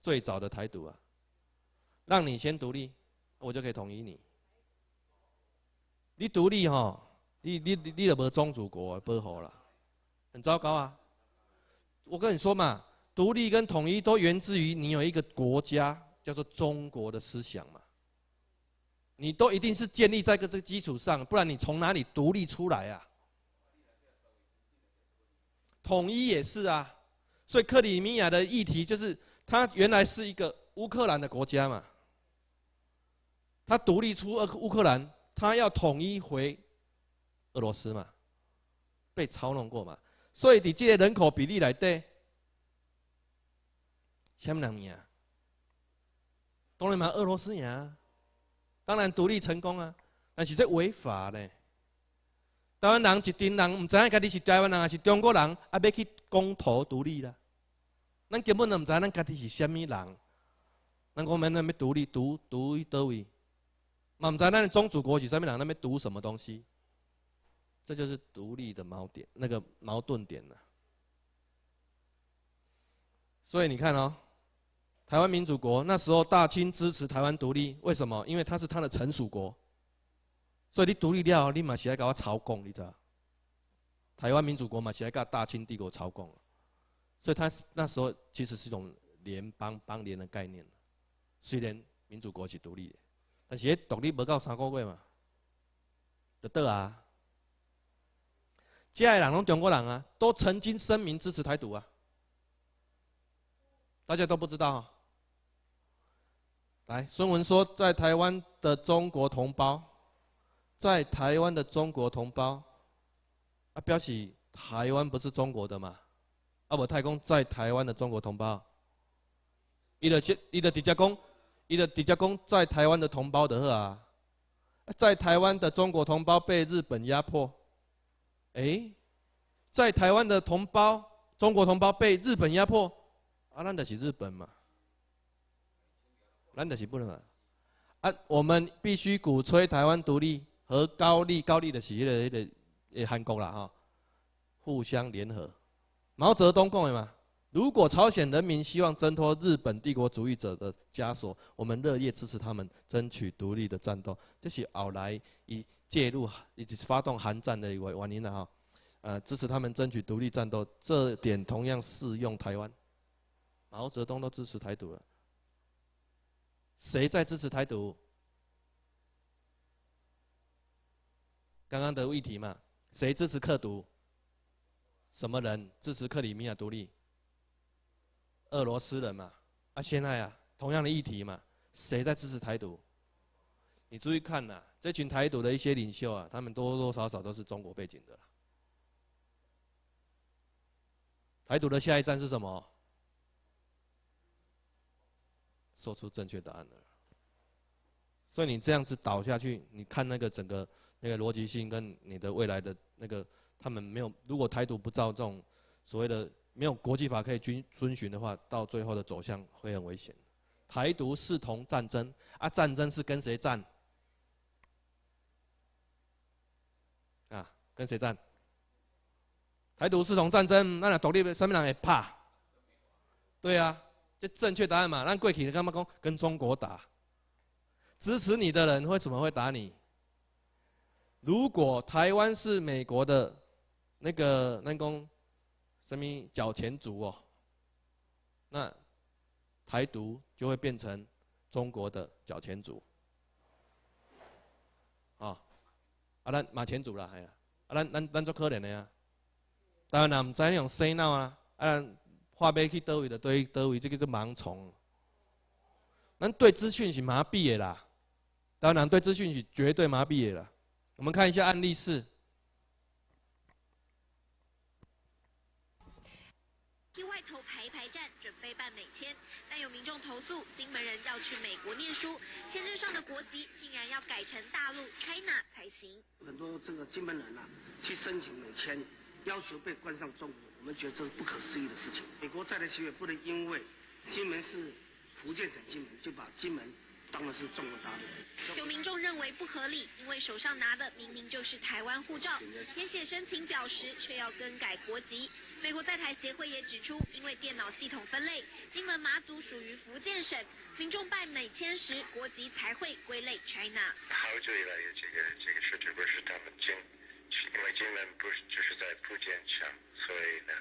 最早的台独啊。让你先独立，我就可以统一你。你独立哈，你你你了没宗主国不好了，很糟糕啊。我跟你说嘛。独立跟统一都源自于你有一个国家叫做中国的思想嘛，你都一定是建立在个这个基础上，不然你从哪里独立出来啊？统一也是啊，所以克里米亚的议题就是，它原来是一个乌克兰的国家嘛，它独立出了乌克兰，它要统一回俄罗斯嘛，被操弄过嘛，所以你借人口比例来对。什么人呀？当然嘛，俄罗斯啊，当然独立成功啊。但是这违法嘞。台湾人一群人唔知影家己是台湾人还是中国人，啊，要去公投独立啦。咱根本就唔知咱家己是虾米人。那我们那边独立独独立得位，嘛唔知咱的宗主国是虾米人，那边独什么东西？这就是独立的矛盾，那个矛盾点呐。所以你看哦。台湾民主国那时候，大清支持台湾独立，为什么？因为它是它的臣属国，所以你独立了，你马起来搞我朝贡，你知道？台湾民主国马起来搞大清帝国朝贡，所以它那时候其实是一种联邦邦联的概念。虽然民主国是独立的，但是独立不到三个月嘛，就得啊！这的人，我中国人啊，都曾经声明支持台独啊，大家都不知道。来，孙文说，在台湾的中国同胞，在台湾的中国同胞，啊，标起台湾不是中国的嘛？啊，我太公在台湾的中国同胞，伊的先，伊的底家公，伊的底家公在台湾的同胞的呵啊，在台湾的中国同胞被日本压迫，哎，在台湾的同胞，中国同胞被日本压迫，啊，让得是日本嘛？咱就是不能啊！我们必须鼓吹台湾独立和高丽、高丽的企业的一个，呃，韩国啦哈，互相联合。毛泽东讲的嘛，如果朝鲜人民希望挣脱日本帝国主义者的枷锁，我们热烈支持他们争取独立的战斗。这是后来以介入以及发动韩战的一个原因了哈。呃，支持他们争取独立战斗，这点同样适用台湾。毛泽东都支持台独了。谁在支持台独？刚刚的议题嘛，谁支持克独？什么人支持克里米亚独立？俄罗斯人嘛。啊，现在啊，同样的议题嘛，谁在支持台独？你注意看呐，这群台独的一些领袖啊，他们多多少少都是中国背景的啦。台独的下一站是什么？说出正确答案了，所以你这样子倒下去，你看那个整个那个逻辑性跟你的未来的那个，他们没有。如果台独不照这种所谓的没有国际法可以遵遵循的话，到最后的走向会很危险。台独视同战争啊，战争是跟谁战？啊，跟谁战？台独视同战争，那独立，什么人会怕？对啊。就正确答案嘛，让贵企干嘛公跟中国打，支持你的人为什么会打你？如果台湾是美国的那个那个什么脚前族哦，那台独就会变成中国的脚前族。啊，啊那马前卒了哎呀，啊那那那做可怜的呀，然湾人唔知那 say 闹啊啊。话面去得位的对得愈这个就盲从。人对资讯是麻痹的啦，当然对资讯是绝对麻痹的啦。我们看一下案例四。替外头排排站，准备办美签，但有民众投诉，金门人要去美国念书，签证上的国籍竟然要改成大陆 China 才行。很多这个金门人啊，去申请美签，要求被关上中国。我们觉得这是不可思议的事情。美国在台协会不能因为金门是福建省金门，就把金门当的是中国大陆。有民众认为不合理，因为手上拿的明明就是台湾护照，填写申请表时却要更改国籍。美国在台协会也指出，因为电脑系统分类，金门马祖属于福建省，民众办美签时国籍才会归类 China。好久以来有这个这个事，这不是他们金，因为金门不是就是在福建省。所以呢，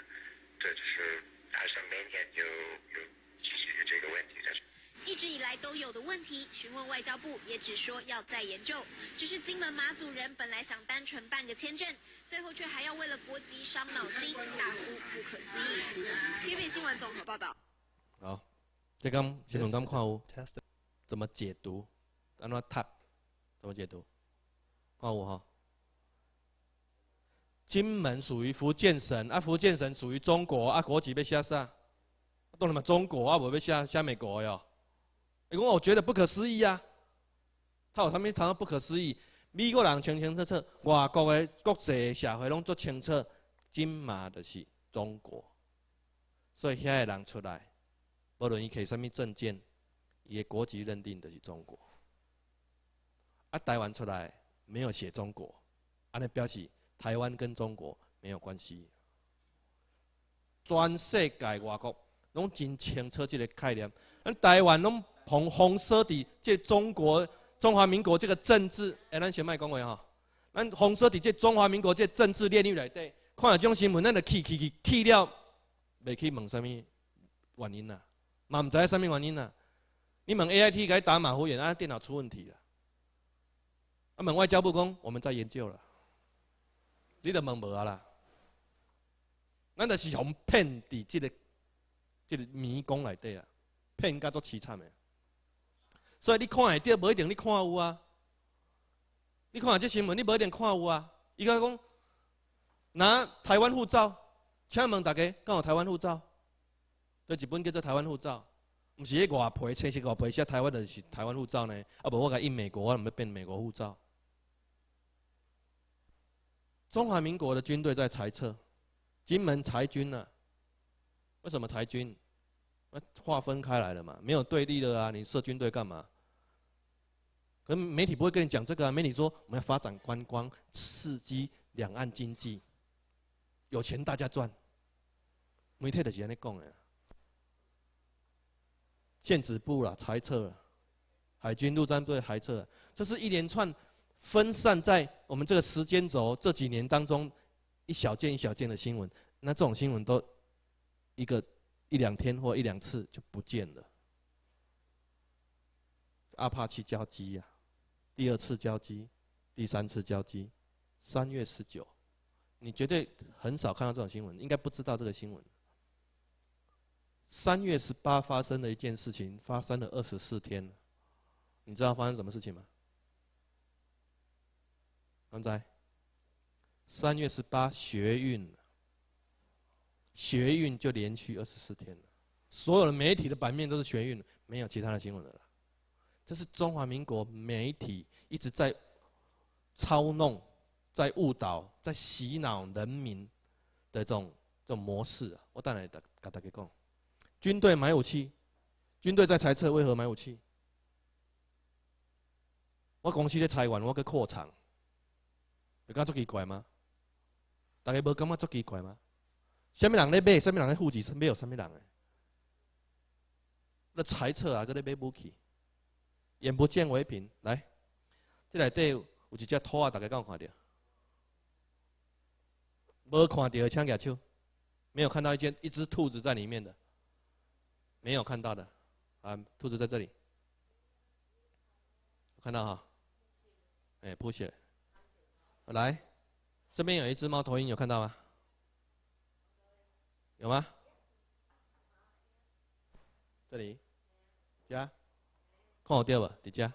这就是还是明天有有解决这个问题，的。一直以来都有的问题，询问外交部也只说要再研究。只是金门马祖人本来想单纯办个签证，最后却还要为了国籍伤脑筋，大呼不可思议。TVB 新闻综合报道。好，这刚新从刚矿物怎么解读？那他怎么解读矿物哈？金门属于福建省，啊，福建省属于中国，啊，国籍被下啥？懂了吗？中国啊，我会下下美国哟。哎，为我觉得不可思议啊，他有什么谈到不可思议？美国人清清楚楚，外国的国际社会拢做清楚，金马的是中国，所以遐个人出来，不论伊给啥么证件，伊的国籍认定的是中国。啊，台湾出来没有写中国，啊，那表示。台湾跟中国没有关系，全世界外国拢真清楚这个概念。咱台湾拢捧红色的，这中国中华民国这个政治，哎，咱先卖讲话哈。咱红色的这中华民国这政治劣劣里底，看了这种新闻，咱就气气气气了，未去问什么原因啦，嘛唔知什么原因啦。你问 A I T 该打马虎眼，啊，电脑出问题了。啊，问外交部讲，我们在研究了。你著问无啊啦？咱著是从骗伫即个即个迷宫内底啊，骗甲足凄惨的。所以你看下底，无一定你看有啊。你看下这新闻，你无一定看有啊。伊讲讲，若台湾护照，请问大家，敢有台湾护照，都一本叫做台湾护照，毋是迄外皮，青色外皮，写台湾的是台湾护照呢？啊无，我甲印美国，我要变美国护照。中华民国的军队在裁撤，金门裁军呢？为什么裁军？那划分开来了嘛，没有对立了啊，你设军队干嘛？可媒体不会跟你讲这个啊，媒体说我们要发展观光，刺激两岸经济，有钱大家赚。媒体就是安尼讲的，建制部啦裁撤，海军陆战队裁撤，这是一连串。分散在我们这个时间轴这几年当中，一小件一小件的新闻，那这种新闻都一个一两天或一两次就不见了。阿帕奇交机呀，第二次交机，第三次交机，三月十九，你绝对很少看到这种新闻，应该不知道这个新闻。三月十八发生的一件事情，发生了二十四天你知道发生什么事情吗？刚才三月十八学运，学运就连续二十四天了，所有的媒体的版面都是学运，没有其他的新闻了。这是中华民国媒体一直在操弄、在误导、在洗脑人民的这种这种模式。我当然的跟大家讲，军队买武器，军队在猜测为何买武器。我公司在裁员，我个扩厂。有感觉奇怪吗？大家无感觉足奇怪吗？什么人咧买？什么人咧钱，制？买有什么人诶？咧猜测啊，搁咧买武器，眼不见为凭，来，这内底有一只兔啊，大家敢有看到？无看到？枪举手。没有看到一件一只兔子在里面的，没有看到的。啊，兔子在这里，看到哈？哎，谱写。来，这边有一只猫头鹰，有看到吗？有吗？这里，加，看好掉吧，迪迦，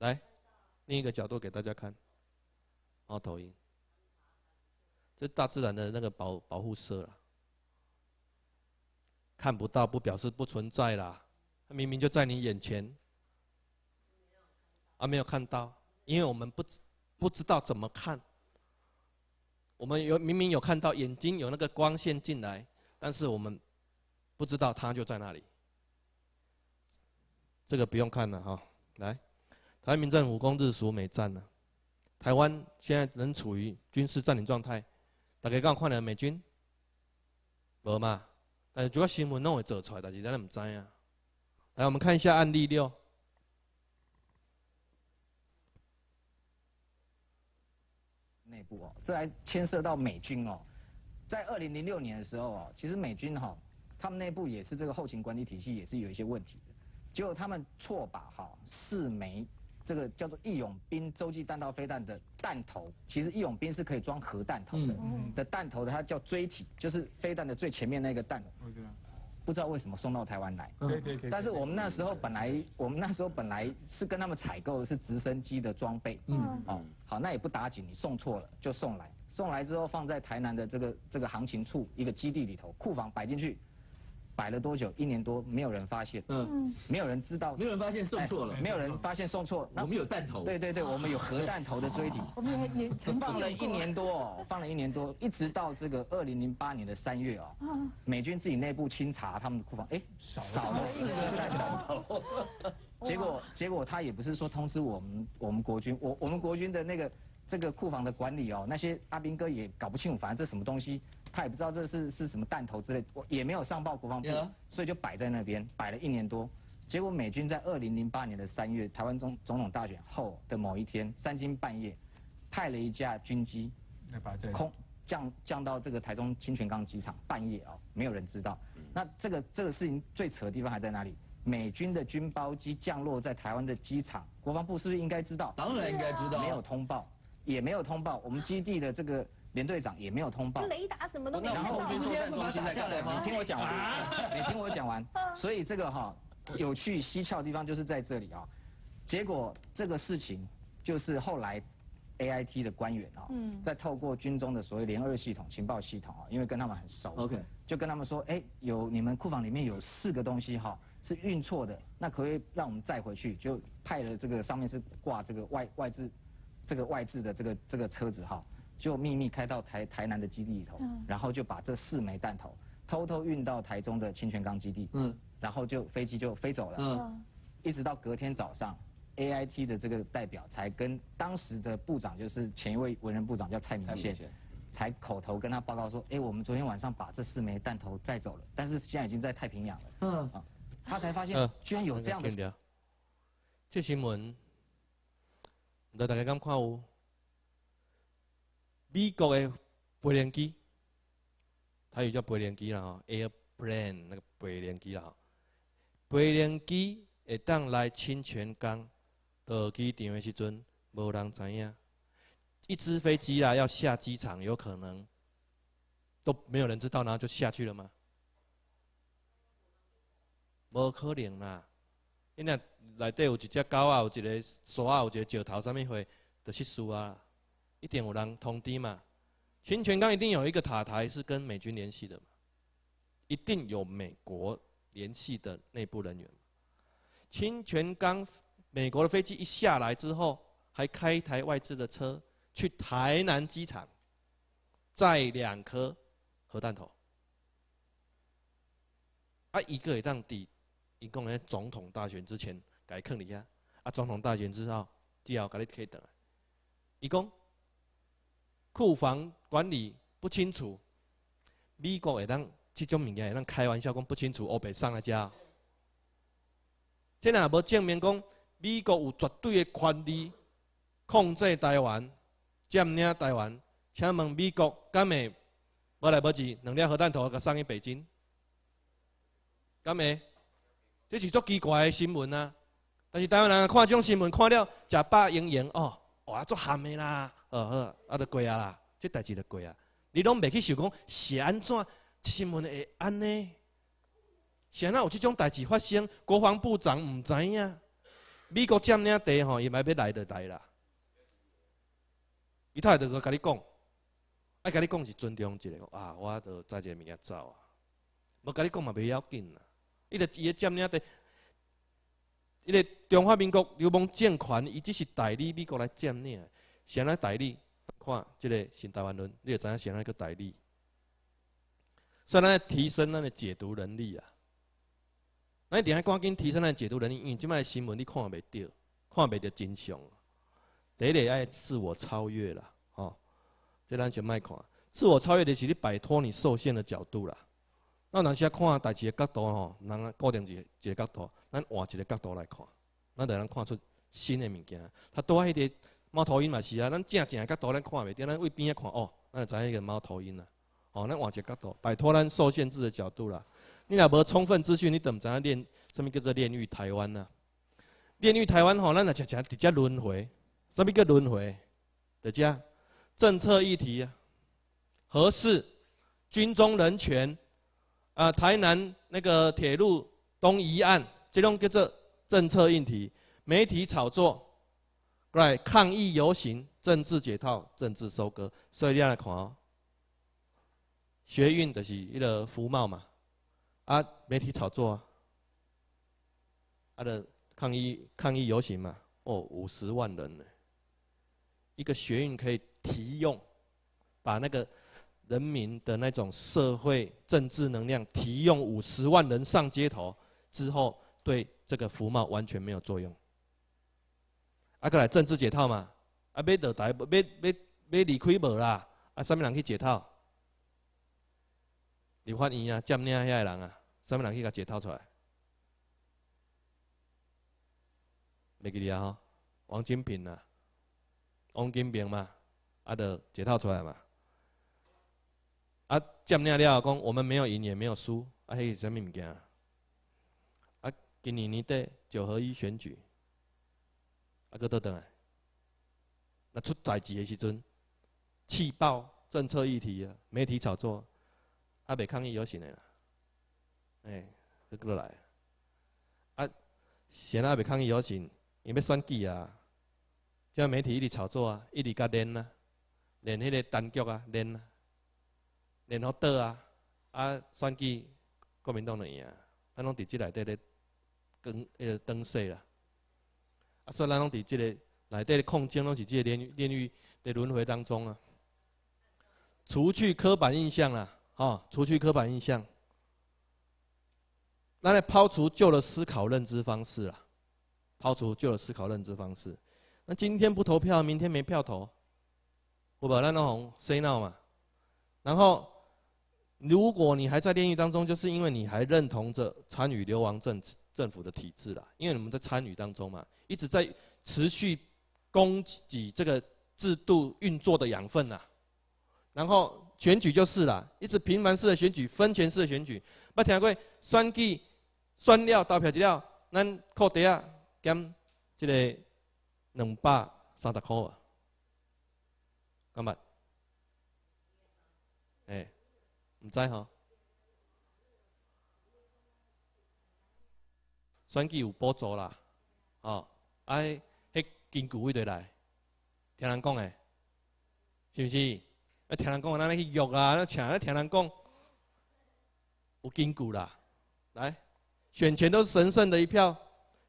来，另一个角度给大家看，猫头鹰，这大自然的那个保保护色了，看不到不表示不存在啦，它明明就在你眼前，而没有看到，因为我们不知。不知道怎么看。我们有明明有看到眼睛有那个光线进来，但是我们不知道它就在那里。这个不用看了哈，来，台湾民政府攻日属美战呢。台湾现在仍处于军事占领状态，大家刚看了美军，无嘛？但是要新闻弄会做出来，但是咱都唔知啊。来，我们看一下案例六。内部哦，这还牵涉到美军哦，在二零零六年的时候哦，其实美军哈，他们内部也是这个后勤管理体系也是有一些问题的，结果他们错把哈四枚这个叫做义勇兵洲际弹道飞弹的弹头，其实义勇兵是可以装核弹头的的弹头的，它叫锥体，就是飞弹的最前面那个弹头。不知道为什么送到台湾来，对对对。但是我们那时候本来，我们那时候本来是跟他们采购的是直升机的装备，嗯，哦，好，那也不打紧，你送错了就送来，送来之后放在台南的这个这个行情处一个基地里头库房摆进去。摆了多久？一年多，没有人发现，嗯，没有人知道，没有人发现送错了，没有人发现送错。我们有弹头，对对对，我们有核弹头的锥体。我们也放了一年多哦，放了一年多，一直到这个二零零八年的三月哦，美军自己内部清查他们的库房，哎，少了四个弹头。结果结果他也不是说通知我们，我们国军，我我们国军的那个。这个库房的管理哦，那些阿兵哥也搞不清楚，反正这什么东西，他也不知道这是是什么弹头之类，我也没有上报国防部，所以就摆在那边，摆了一年多。结果美军在二零零八年的三月，台湾总总统大选后的某一天，三更半夜，派了一架军机，空降降到这个台中清泉岗机场，半夜哦，没有人知道。那这个这个事情最扯的地方还在哪里？美军的军包机降落在台湾的机场，国防部是不是应该知道？当然应该知道，没有通报。也没有通报，我们基地的这个连队长也没有通报。雷达什么东西？然后今天我们下来，你听我讲完，你听我讲完。所以这个哈，有趣蹊跷的地方就是在这里啊。结果这个事情就是后来，A I T 的官员啊，在透过军中的所谓联二系统情报系统啊，因为跟他们很熟，OK，就跟他们说，哎，有你们库房里面有四个东西哈，是运错的，那可不可以让我们载回去？就派了这个上面是挂这个外外资。这个外置的这个这个车子哈，就秘密开到台台南的基地里头，然后就把这四枚弹头偷偷运到台中的清泉岗基地，嗯，然后就飞机就飞走了，嗯，一直到隔天早上，A I T 的这个代表才跟当时的部长，就是前一位文人部长叫蔡明宪，才口头跟他报告说，哎，我们昨天晚上把这四枚弹头载走了，但是现在已经在太平洋了，嗯，啊，他才发现居然有这样的，这新闻。那大家刚看有美国的飞联机，它又叫飞联机啦，airplane 那个飞联机啦，飞联机会当来清泉岗落机场的时阵，无人知影。一只飞机啊要下机场，有可能都没有人知道，然后就下去了吗？无可能啦。因啊，内底有一只狗啊，有一个锁啊，有一个石头，啥面货，都是输啊，一定有人通知嘛。清泉岗一定有一个塔台是跟美军联系的嘛，一定有美国联系的内部人员清泉岗美国的飞机一下来之后，还开一台外资的车去台南机场载两颗核弹头，啊，一个也当抵。伊讲咧，总统大选之前，甲伊坑一下；啊！总统大选之后，之后，甲你可以等。伊讲，库房管理不清楚，美国会当即种物件会当开玩笑讲不清楚，我白送来家。这若无证明讲美国有绝对的权力控制台湾、占领台湾？请问美国敢会无来不止两颗核弹头甲送去北京，敢会？这是足奇怪的新闻啊！但是台湾人看这种新闻看了，食饱营养哦，哇，足憨的啦，呃呃，啊，得过啊啦，这代志得过啊！你拢袂去想讲，是安怎？新闻会安呢？安怎有即种代志发生？国防部长毋知影，美国占领地吼，伊咪要来就来啦，伊太下就甲你讲，爱甲你讲是尊重一个啊！我一个物件走啊，无甲你讲嘛，袂要紧啦。伊个伊业占领伫伊个中华民国流氓政权，伊只是代理美国来占领的，谁来代理？看这个新台湾人，你知影想那个代理？所以呢，提升咱的解读能力啊。那一定要赶紧提升咱个解读能力？因为即卖新闻你看袂到，看袂到真相。第一个爱自我超越啦，吼。这咱就卖看，自我超越的是你摆脱你受限的角度啦。咱有时看代志个角度吼，人固定一个一个角度，咱换一个角度来看，咱才能看出新的物件。他多啊！迄个猫头鹰嘛是啊，咱正正的角度咱看袂着，咱位边仔看哦，咱就影一个猫头鹰啦。哦，咱换一个角度，摆脱咱受限制的角度啦。你若无充分资讯，你怎知影念什么叫做炼狱台湾啊？炼狱台湾吼，咱若直接直接轮回。什么叫轮回？得接政策议题、合适、军中人权。啊，台南那个铁路东移案，这种叫做政策议题，媒体炒作，来抗议游行，政治解套，政治收割。所以你来看哦，学运就是一个福茂嘛，啊，媒体炒作，啊的抗议抗议游行嘛，哦，五十万人呢，一个学运可以提用，把那个。人民的那种社会政治能量，提用五十万人上街头之后，对这个服贸完全没有作用。啊，过来政治解套嘛，啊，要落台，要要要离开无啦，啊，什么人去解套？立法院啊，占领遐个人啊，什么人去甲解套出来？麦记利啊，王金平啊，王金平嘛，啊，要解套出来嘛。讲，我们没有赢，也没有输，啊，个是甚物物件？啊，今年年底九合一选举，啊，倒都来，那出代志的时阵，气爆政策议题啊，媒体炒作，啊，袂抗议而行的啦，哎，搿个来，啊，谁阿袂抗议而行？因为选举啊，叫媒体一直炒作啊，一直甲练啊，练迄个单局啊，练啊。然后倒啊，啊选举国民党赢啊，啊，拢伫制内底咧，长，个登势啦，啊，所以咱拢伫这内内底的空间，拢是这炼炼狱的轮回当中啊。除去刻板印象啦，吼，除去刻板印象，那来抛除旧的思考认知方式啊，抛除旧的思考认知方式，那今天不投票，明天没票投，我把咱拢 say no 嘛，然后。如果你还在炼狱当中，就是因为你还认同着参与流亡政政府的体制了，因为你们在参与当中嘛，一直在持续供给这个制度运作的养分呐。然后选举就是啦，一直频繁式的选举，分权式的选举。我听过选举选了，投票了，咱扣底啊减这个两百三十块啊，干嘛？唔知嗬，选举有补助啦，哦，啊，迄根据位得来，听人讲诶，是毋是？啊，听人讲，咱去约啊，啊，请啊，听人讲，有根据啦。来，选前都是神圣的一票，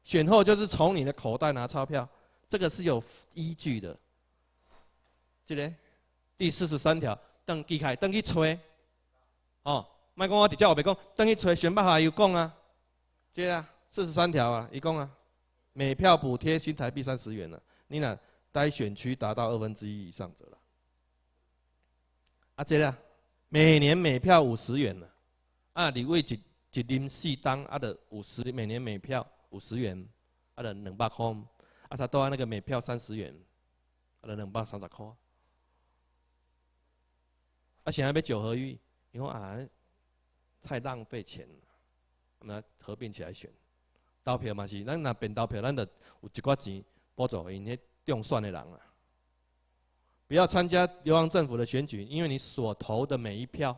选后就是从你的口袋拿钞票，这个是有依据的。即个第四十三条，登记开，登去吹。哦，卖讲我直接话白讲，等于揣选罢还又讲啊，即啊，四十三条啊，一共啊，每票补贴新台币三十元了。你呾，待选区达到二分之一以上者了。啊，即啊，每年每票五十元了。啊，你为一、一林四当啊的五十，每年每票五十元，啊的两百块。啊，他都按那个每票三十元，啊的两百三十块。啊，想要买九合一。你为啊，太浪费钱了。那合并起来选，投票嘛是，咱若变投票，咱得有一寡钱拨走去，迄中选的人啊。不要参加流亡政府的选举，因为你所投的每一票，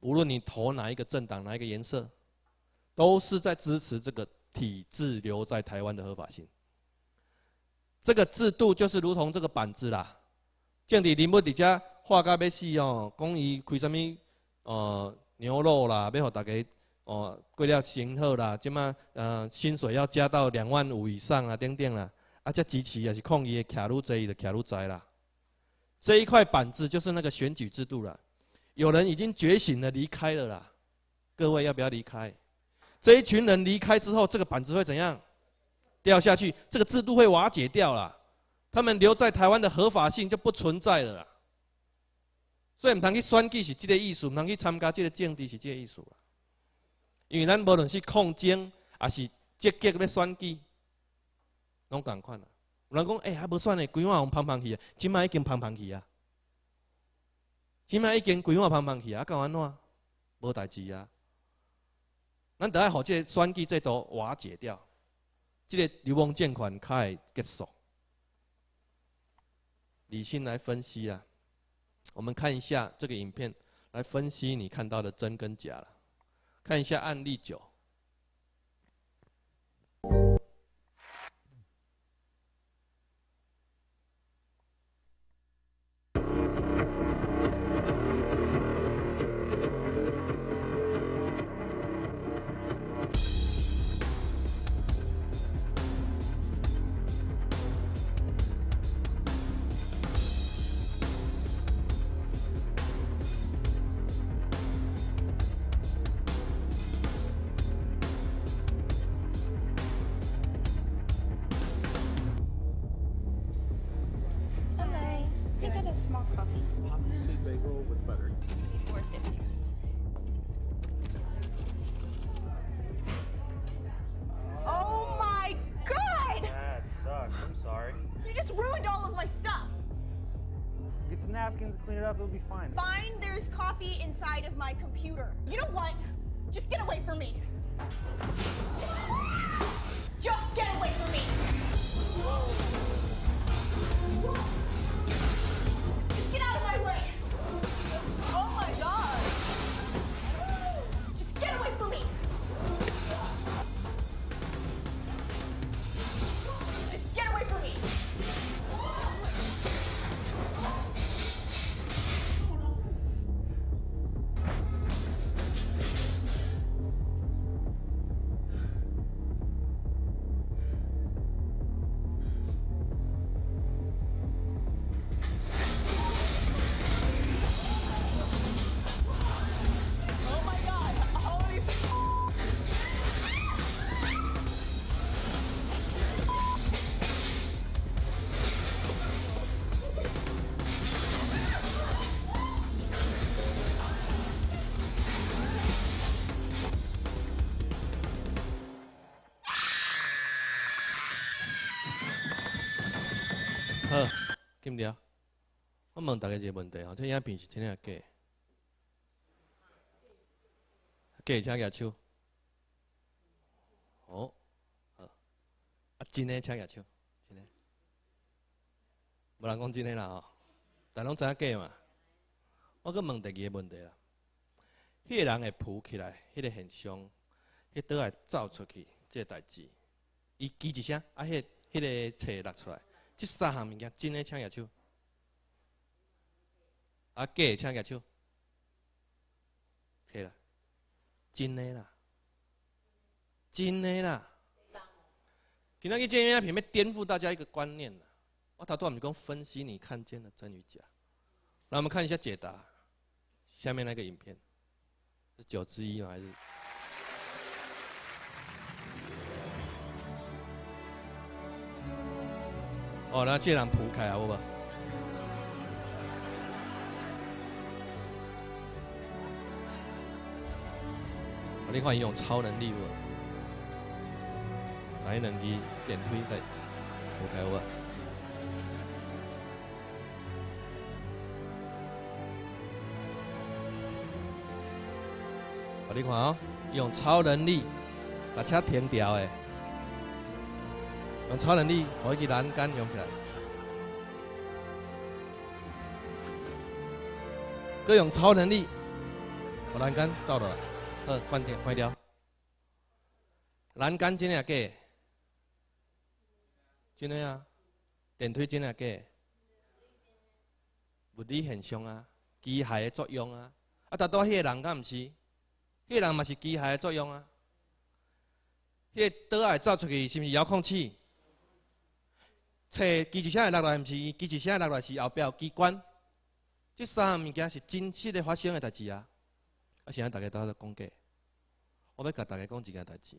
无论你投哪一个政党、哪一个颜色，都是在支持这个体制留在台湾的合法性。这个制度就是如同这个板子啦，建地林不底价画家笔细哦，公益开什么？哦，牛肉啦，要给大家哦过了型好啦，即马呃薪水要加到两万五以上啊，等等啦，啊这支持也是议的，卡路仔的卡路仔啦，这一块板子就是那个选举制度了，有人已经觉醒了离开了啦，各位要不要离开？这一群人离开之后，这个板子会怎样？掉下去，这个制度会瓦解掉了，他们留在台湾的合法性就不存在了。啦。所以毋通去选举是即个意思，毋通去参加即个政治是即个意思因为咱无论是抗争，还是积极要选举，拢共款啊。有人讲，哎，还无选呢，规划往胖胖去啊。即摆已经胖胖去啊。即摆已经规划胖胖去啊，搞安怎？无代志啊。咱得爱互即个选举制度瓦解掉，即个流氓政权会结束。理性来分析啊。我们看一下这个影片，来分析你看到的真跟假了。看一下案例九。问大家一个问题哦，这遐平时真天假假枪举手。哦，啊真的枪举手，真的无人讲真的啦吼，但拢知影假嘛。我阁问第二个问题啦，迄个人会浮起来，迄个现象，迄倒来走出去，即个代志。伊吱一声，啊迄迄个会落出来，即三项物件真的枪举手。啊，假枪假枪，可以了，真的啦，真的啦。评论去见面影片颠覆大家一个观念了。啊，他多少你刚分析你看见了真与假？那我们看一下解答，下面那个影片是九之一吗？还是？哦，那这样铺开啊，好不好？你看用超能力，来两去电梯来，你看哇！你看啊，用超能力把车停掉诶，用超能力把一栏杆用起来，各种超能力把栏杆照了。呃，关掉，关掉。栏杆真的假的？真的啊？电梯真的假的？物理现象啊，机械诶作用啊。啊，达到迄个人敢毋是，迄个人嘛是机械诶作用啊。迄个岛爱走出去是毋是遥控器？揣机器人诶落来毋是，机器人诶落来是后有机关。即三项物件是真实诶发生诶代志啊。现在大家都在讲解。我要甲大家讲一件代志，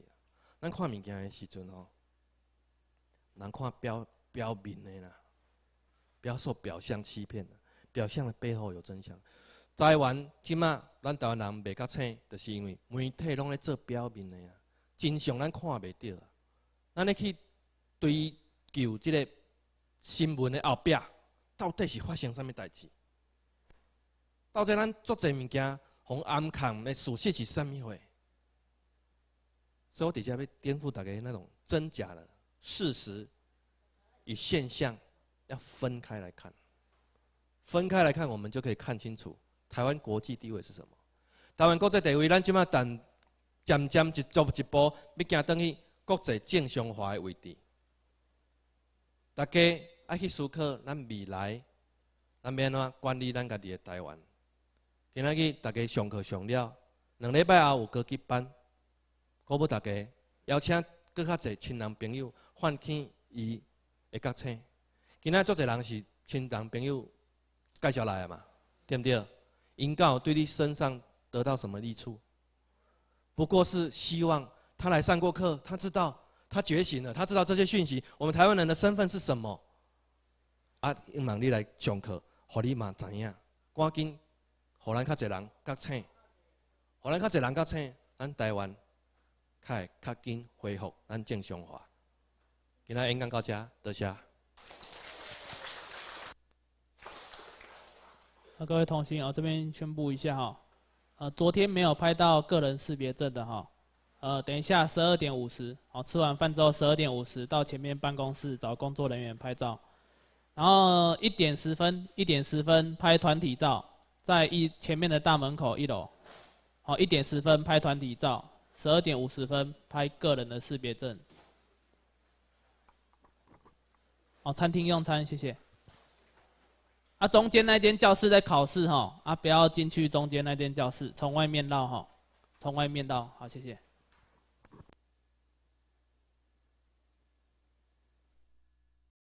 咱看物件的时阵吼，咱看表表面的啦，不要受表象欺骗。表象的背后有真相。台湾即马咱台湾人袂够醒，就是因为媒体拢咧做表面的啊，真相咱看袂到啊。咱咧去追究即个新闻的后壁，到底是发生啥物代志？导致咱做侪物件。从安康来熟悉起生活，所以我底下被颠覆大家那种真假的事实与现象，要分开来看。分开来看，我们就可以看清楚台湾国际地位是什么。台湾国际地位，咱即马等渐渐一步一步，要行等于国际正常化的位置。大家要去思考咱未来，咱要安怎管理咱家己的台湾。今仔日大家上课上了，两礼拜也有高级班，我欲大家邀请更较侪亲人朋友唤起伊的角色。今仔足侪人是亲人朋友介绍来嘛，对毋对？因到对你身上得到什么益处？不过是希望他来上过课，他知道，他觉醒了，他知道这些讯息。我们台湾人的身份是什么？啊，用力来上课，互你嘛知影，赶紧。荷兰较侪人较醒，荷兰较侪人较醒，咱台湾较会较紧恢复咱正常化。其他演讲到家多谢。好，各位同学啊，这边宣布一下哈，呃，昨天没有拍到个人识别证的哈，呃，等一下十二点五十，好，吃完饭之后十二点五十到前面办公室找工作人员拍照，然后一点十分，一点十分拍团体照。在一前面的大门口一楼，好一点十分拍团体照，十二点五十分拍个人的识别证。哦，餐厅用餐，谢谢。啊，中间那间教室在考试哈，啊，不要进去中间那间教室，从外面绕哈，从外面绕，好，谢谢。